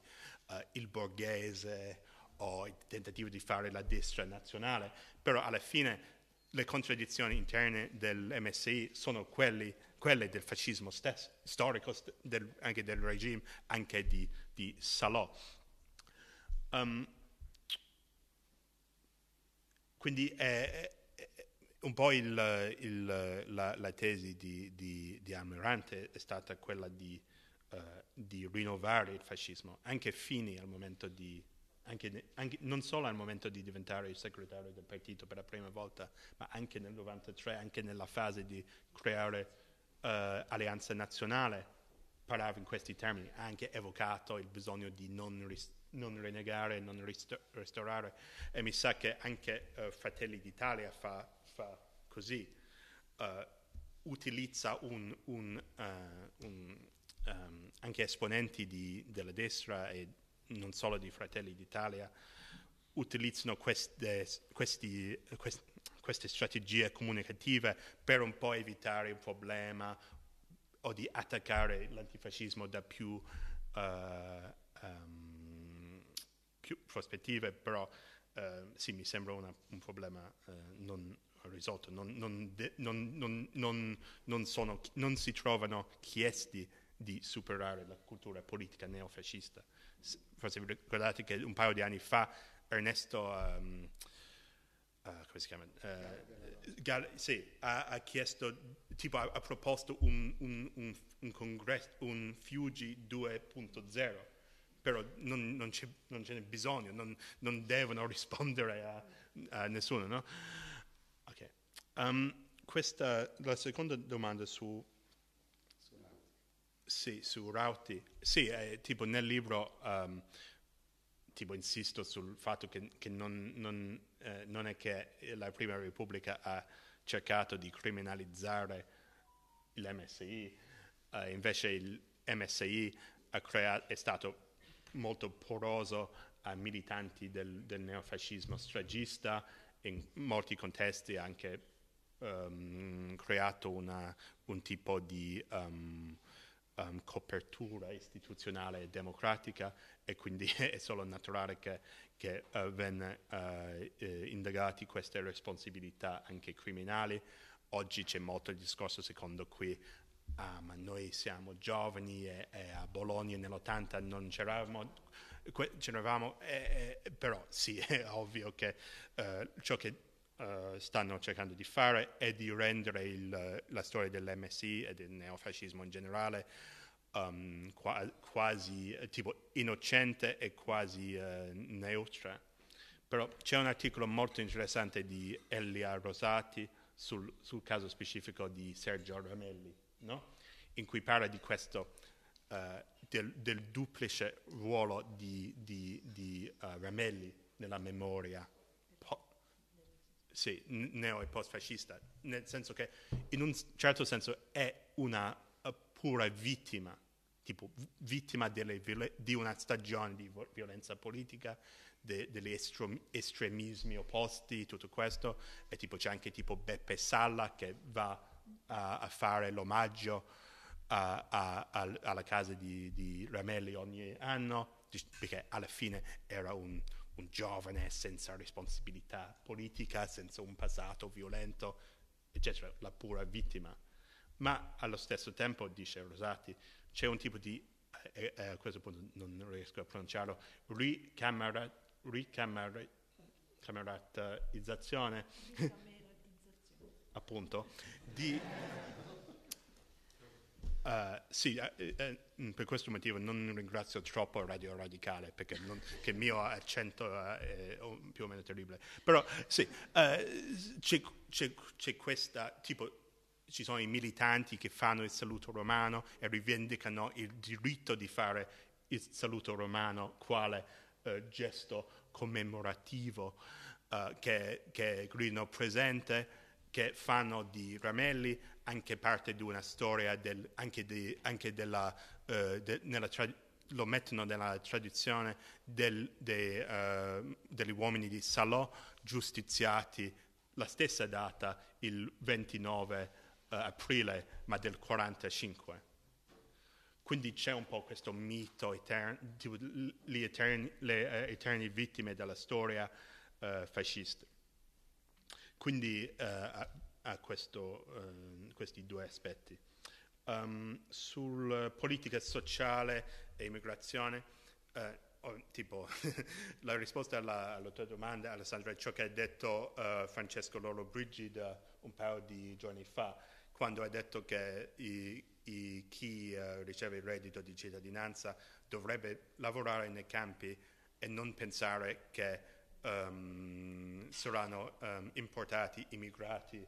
uh, il borghese o il tentativo di fare la destra nazionale, però alla fine le contraddizioni interne dell'MSI sono quelli, quelle del fascismo stesso, storico st- del, anche del regime, anche di, di Salò. Um, quindi è, un po' il, il, la, la, tesi di, di, di, Almirante è stata quella di, uh, di, rinnovare il fascismo, anche Fini al momento di, anche, anche, non solo al momento di diventare il segretario del partito per la prima volta, ma anche nel 93, anche nella fase di creare uh, alleanza nazionale, parlava in questi termini, ha anche evocato il bisogno di non ristringere non renegare, non ristor- restaurare. E mi sa che anche uh, Fratelli d'Italia fa fa così, uh, utilizza un, un, uh, un, um, anche esponenti di, della destra e non solo di Fratelli d'Italia, utilizzano queste, questi, quest, queste strategie comunicative per un po' evitare il problema o di attaccare l'antifascismo da più, uh, um, più prospettive, però uh, sì, mi sembra una, un problema uh, non, risolto, risotto, non, non, de, non, sono, non, si trovano chiesti di superare la cultura politica neofascista. Forse vi ricordate che un paio di anni fa Ernesto... Um, Uh, come si chiama? Uh, Gal- sì, ha, ha, chiesto, tipo ha, ha proposto un, un, un, un congresso, un Fuji 2.0, però non, non, c'è, non ce n'è bisogno, non, non devono rispondere a, a nessuno, no? Um, questa, la seconda domanda su... Rauti. Sì, su Rauti. Sì, eh, tipo nel libro... Um, tipo insisto sul fatto che, che non, non, eh, non, è che la Prima Repubblica ha cercato di criminalizzare l'MSI, eh, invece il MSI creato, è stato molto poroso a militanti del, del neofascismo stragista in molti contesti anche um, creato una, un tipo di um, um, copertura istituzionale e democratica e quindi è solo naturale che, che uh, eh, vengano uh, eh, eh, indagati queste responsabilità anche criminali. Oggi c'è molto il discorso secondo cui ah, ma noi siamo giovani e, e a Bologna nell'80 non c'eravamo, que, c'eravamo e, e, però sì, è ovvio che uh, ciò che eh, stanno cercando di fare è di rendere il, la storia dell'MSI e del neofascismo in generale um, qua, quasi eh, tipo innocente e quasi uh, neutra. Però c'è un articolo molto interessante di Elia Rosati sul, sul caso specifico di Sergio Ramelli, no? in cui parla di questo, uh, del, del, duplice ruolo di, di, di Ramelli nella memoria sì, neo e post-fascista, nel senso che in un certo senso è una eh, pura vittima, tipo vittima delle, di una stagione di violenza politica, de, degli estremismi opposti, tutto questo, e tipo c'è anche tipo Beppe Salla che va a, a fare l'omaggio a, a, alla casa di, di Ramelli ogni anno, perché alla fine era un un giovane senza responsabilità politica, senza un passato violento, eccetera, la pura vittima. Ma allo stesso tempo, dice Rosati, c'è un tipo di, eh, eh, a questo punto non riesco a pronunciarlo, ricamera, ricamera, ricamera appunto, di... Uh, sì, eh, eh, eh mm, per questo motivo non ringrazio troppo Radio Radicale, perché non, il mio accento è più o meno terribile. Però sì, eh, c'è, c'è, c'è questa, tipo, ci sono i militanti che fanno il saluto romano e rivendicano il diritto di fare il saluto romano quale eh, gesto commemorativo eh, che, che gridano presente, che fanno di ramelli anche parte di una storia del, anche, di, anche della, uh, de, tra- lo mettono nella tradizione del, de, uh, degli uomini di Salò giustiziati la stessa data, il 29 eh, aprile, ma del 45. Quindi c'è un po' questo mito etern- di etern- le eh, eterne vittime della storia eh, fascista. Quindi eh, a, a, questo ehm, questi due aspetti. Um, sul politica sociale e immigrazione, eh, oh, tipo, la risposta alla, alla, tua domanda, Alessandra, è ciò che ha detto uh, Francesco Lolo Brigida un paio di giorni fa, quando ha detto che i, i, chi uh, riceve il reddito di cittadinanza dovrebbe lavorare nei campi e non pensare che um, saranno um, importati immigrati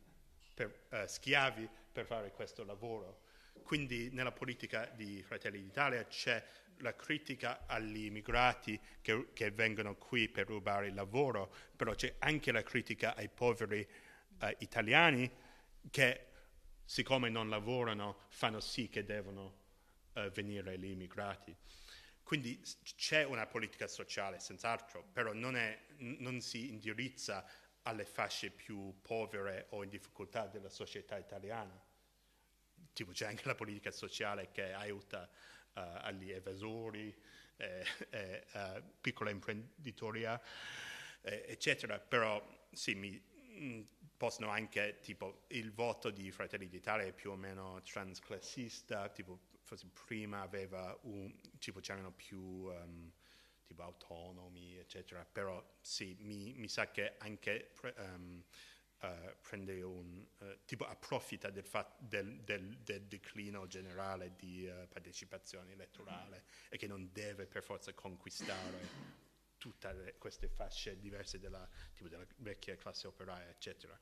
per, uh, schiavi per fare questo lavoro. Quindi nella politica di Fratelli d'Italia c'è la critica agli immigrati che, che, vengono qui per rubare il lavoro, però c'è anche la critica ai poveri eh, italiani che siccome non lavorano fanno sì che devono eh, venire gli immigrati. Quindi c'è una politica sociale, senz'altro, però non, è, non si indirizza alle fasce più povere o in difficoltà della società italiana. Tipo c'è anche la politica sociale che aiuta uh, agli evasori, eh, eh, uh, piccola imprenditoria, eh, eccetera. Però sì, mi, mh, mm, possono anche, tipo, il voto di Fratelli d'Italia è più o meno transclassista, tipo, forse prima aveva un, tipo, c'erano più... Um, tipo autonomi, eccetera, però sì, mi, mi sa che anche pre, um, uh, prende un, uh, tipo approfitta del, fa- del, del, del declino generale di uh, partecipazione elettorale mm e che non deve per forza conquistare tutte queste fasce diverse della, della vecchia classe operaia, eccetera.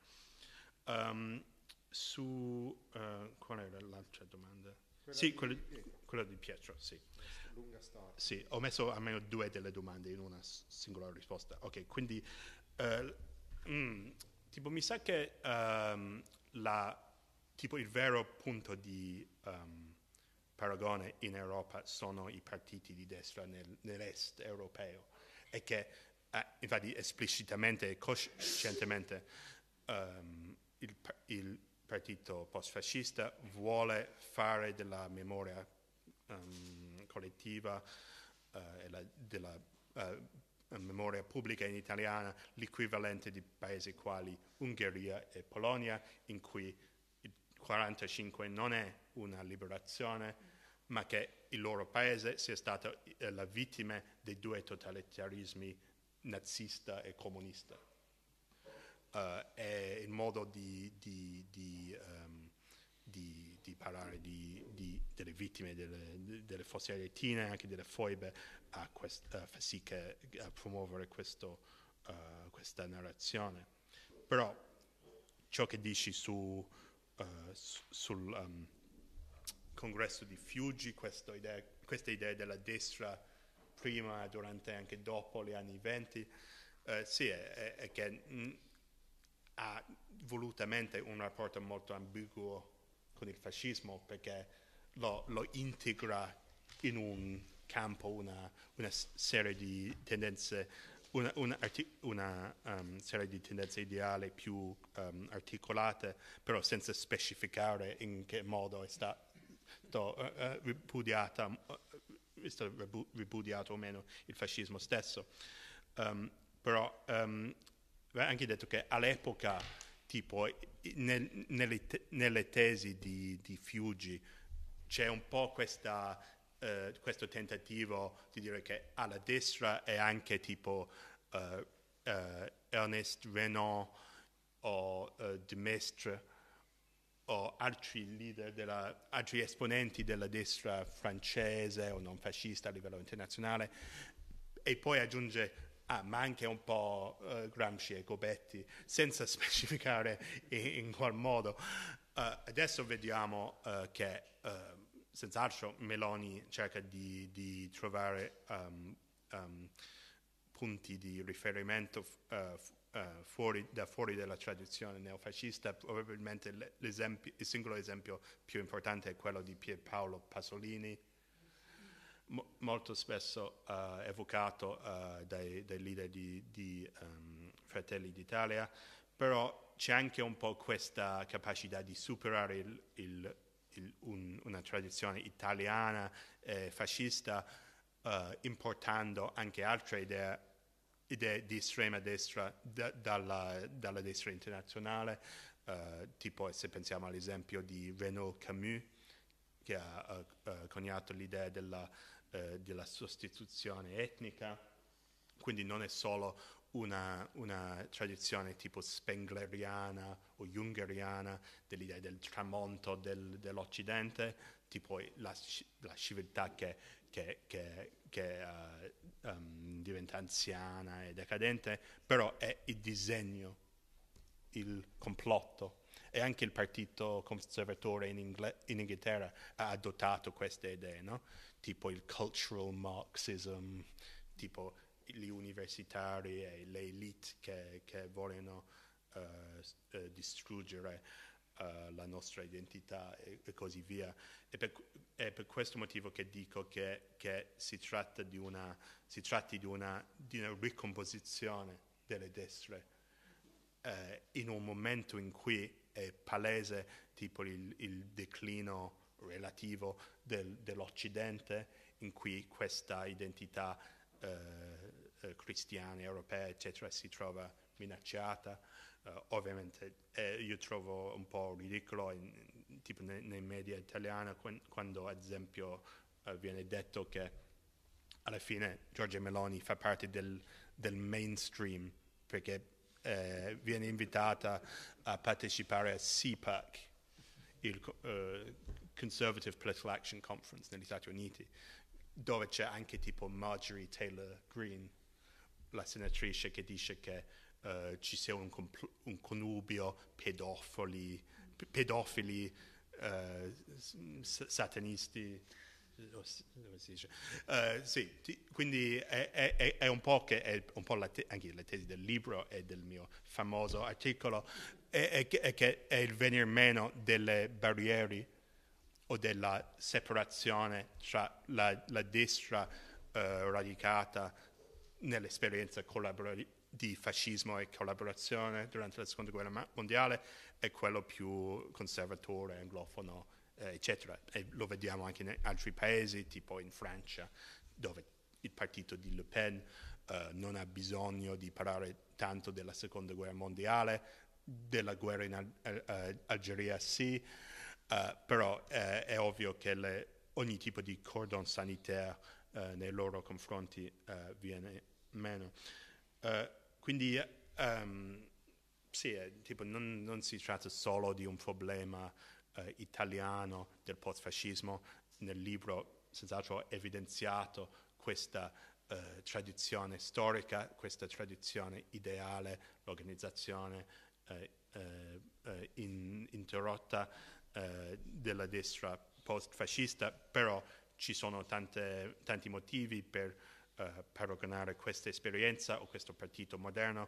Um, su, qual era l'altra domanda? Quella sì, quello... Di... Quello di Pietro, sì. Lunga storia. Sì, ho messo almeno due delle domande in una singola risposta. Ok, quindi, uh, mm, tipo, mi sa che um, la, tipo, il vero punto di um, paragone in Europa sono i partiti di destra nel, nell'est europeo e che, uh, infatti, esplicitamente e coscientemente um, il, il partito post-fascista vuole fare della memoria um, collettiva eh, e la, della eh, memoria pubblica in italiana l'equivalente di paesi quali Ungheria e Polonia, in cui il 45 non è una liberazione, ma che il loro paese sia stato eh, la vittima dei due totalitarismi nazista e comunista. Uh, è il modo di, di, di, um, di parlare di delle vittime delle, delle fosse aretine e anche delle foibe a, quest, a, fa sì che a promuovere questo, uh, questa narrazione. Però ciò che dici su, uh, su, sul um, congresso di Fiuggi, idea, questa idea della destra prima, durante e anche dopo gli anni venti, uh, sì, è, è che mh, mm, ha volutamente un rapporto molto ambiguo con il fascismo perché lo, lo integra in un campo una, una serie di tendenze, una, una, una um, serie di tendenze ideali più um, articolate, però senza specificare in che modo è stato uh, ripudiata, eh, è stato ripudiato o meno il fascismo stesso. Um, però um, anche detto che all'epoca, tipo, nel, nelle, te, nelle, tesi di, di Fiuggi, c'è un po' questa, eh, questo tentativo di dire che alla destra è anche tipo eh, eh, Ernest Renan o eh, De Mestre o altri, della, altri esponenti della destra francese o non fascista a livello internazionale e poi aggiunge ah, ma anche un po' uh, Gramsci e Gobetti, senza specificare in, in qual modo. Uh, adesso vediamo uh, che senz'altro Meloni cerca di, di trovare um, um, punti di riferimento uh, Uh, fuori, da fuori della tradizione neofascista, probabilmente il singolo esempio più importante è quello di Pierpaolo Pasolini, mo- molto spesso uh, evocato uh, dai, dai, leader di, di um, Fratelli d'Italia, però c'è anche un po' questa capacità di superare il, il il, un, una tradizione italiana eh, fascista eh, importando anche altre idee, idee di estrema destra da, dalla, dalla, destra internazionale, eh, tipo se pensiamo all'esempio di Renaud Camus che ha, ha, ha coniato l'idea della, eh, della sostituzione etnica, quindi non è solo una, una, tradizione tipo spengleriana o jungeriana dell'idea del tramonto del, dell'Occidente, tipo la, la civiltà che, che, che, che uh, um, diventa anziana e decadente, però è il disegno, il complotto. E anche il partito conservatore in, Ingle- in Inghilterra ha adottato queste idee, no? tipo il cultural Marxism, tipo gli universitari e le elite che, che vogliono eh, eh, distruggere eh, la nostra identità e, e così via. E per, è per questo motivo che dico che, che si, tratta di una, si tratti di una, di una ricomposizione delle destre eh, in un momento in cui è palese tipo il, il declino relativo del, dell'Occidente in cui questa identità eh, eh, cristiane, europee, eccetera, si trova minacciata. Uh, ovviamente eh, io trovo un po' ridicolo, in, tipo nei, nei, media italiani, quando ad esempio uh, viene detto che alla fine Giorgia Meloni fa parte del, del mainstream perché eh, viene invitata a partecipare a CPAC, il uh, Conservative Political Action Conference negli Stati Uniti, dove c'è anche tipo Marjorie Taylor Greene la senatrice che dice che uh, ci sia un, compl- un connubio pedofili, pedofili uh, satanisti. Uh, sì, ti, quindi è, è, è, un po', che è un po la te- anche la tesi del libro e del mio famoso articolo, è, è che è il venir meno delle barriere o della separazione tra la, la destra uh, radicata nell'esperienza di fascismo e collaborazione durante la seconda guerra mondiale è quello più conservatore, anglofono, eh, eccetera. E lo vediamo anche in altri paesi, tipo in Francia, dove il partito di Le Pen eh, non ha bisogno di parlare tanto della seconda guerra mondiale, della guerra in Al- Al- eh, eh, Algeria sì, eh, però eh, è ovvio che le, ogni tipo di cordon sanitaire nei loro confronti viene meno. Uh, quindi um, sì, eh, tipo, non, non, si tratta solo di un problema eh, italiano del post-fascismo, nel libro senz'altro ho evidenziato questa eh, tradizione storica, questa tradizione ideale, l'organizzazione eh, eh, in, interrotta della destra post-fascista, però ci sono tante, tanti motivi per eh, paragonare questa esperienza o questo partito moderno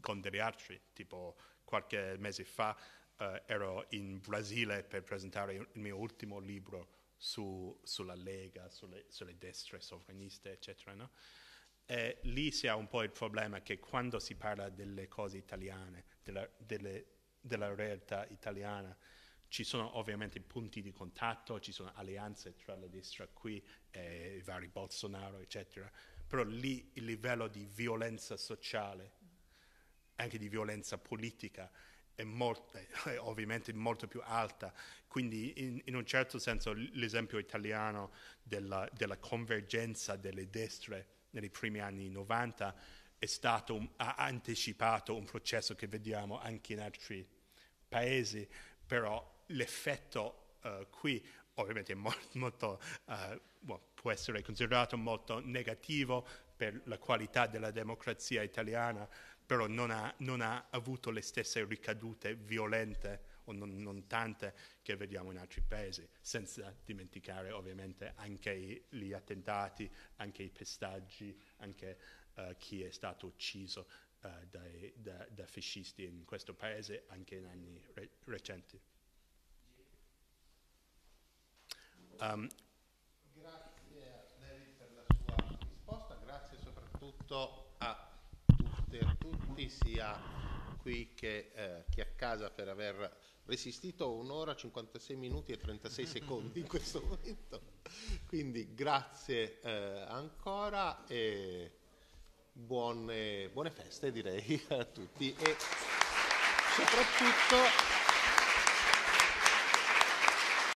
con degli altri, tipo qualche mese fa eh, ero in Brasile per presentare il mio ultimo libro su, sulla Lega, sulle, sulle, destre sovraniste, eccetera. No? E lì si ha un po' il problema che quando si parla delle cose italiane, della, delle, della realtà italiana, ci sono ovviamente punti di contatto, ci sono alleanze tra la destra qui e i vari Bolsonaro, eccetera, però lì il livello di violenza sociale, anche di violenza politica, è, molto, è ovviamente molto più alta. Quindi in, in un certo senso l'esempio italiano della, della convergenza delle destre nei primi anni 90 è stato un, ha anticipato un processo che vediamo anche in altri paesi, però l'effetto uh, qui ovviamente molto, molto uh, eh, boh, può essere considerato molto negativo per la qualità della democrazia italiana, però non ha, non ha avuto le stesse ricadute violente o non, non, tante che vediamo in altri paesi, senza dimenticare ovviamente anche i, gli attentati, anche i pestaggi, anche uh, chi è stato ucciso uh, dai, da, da, fascisti in questo paese anche in anni re- recenti. Um, grazie a David per la sua risposta, grazie soprattutto a tutte e a tutti, sia qui che, eh, che a casa per aver resistito un'ora, 56 minuti e 36 secondi in questo momento. Quindi grazie eh, ancora e buone, buone, feste direi a tutti e soprattutto...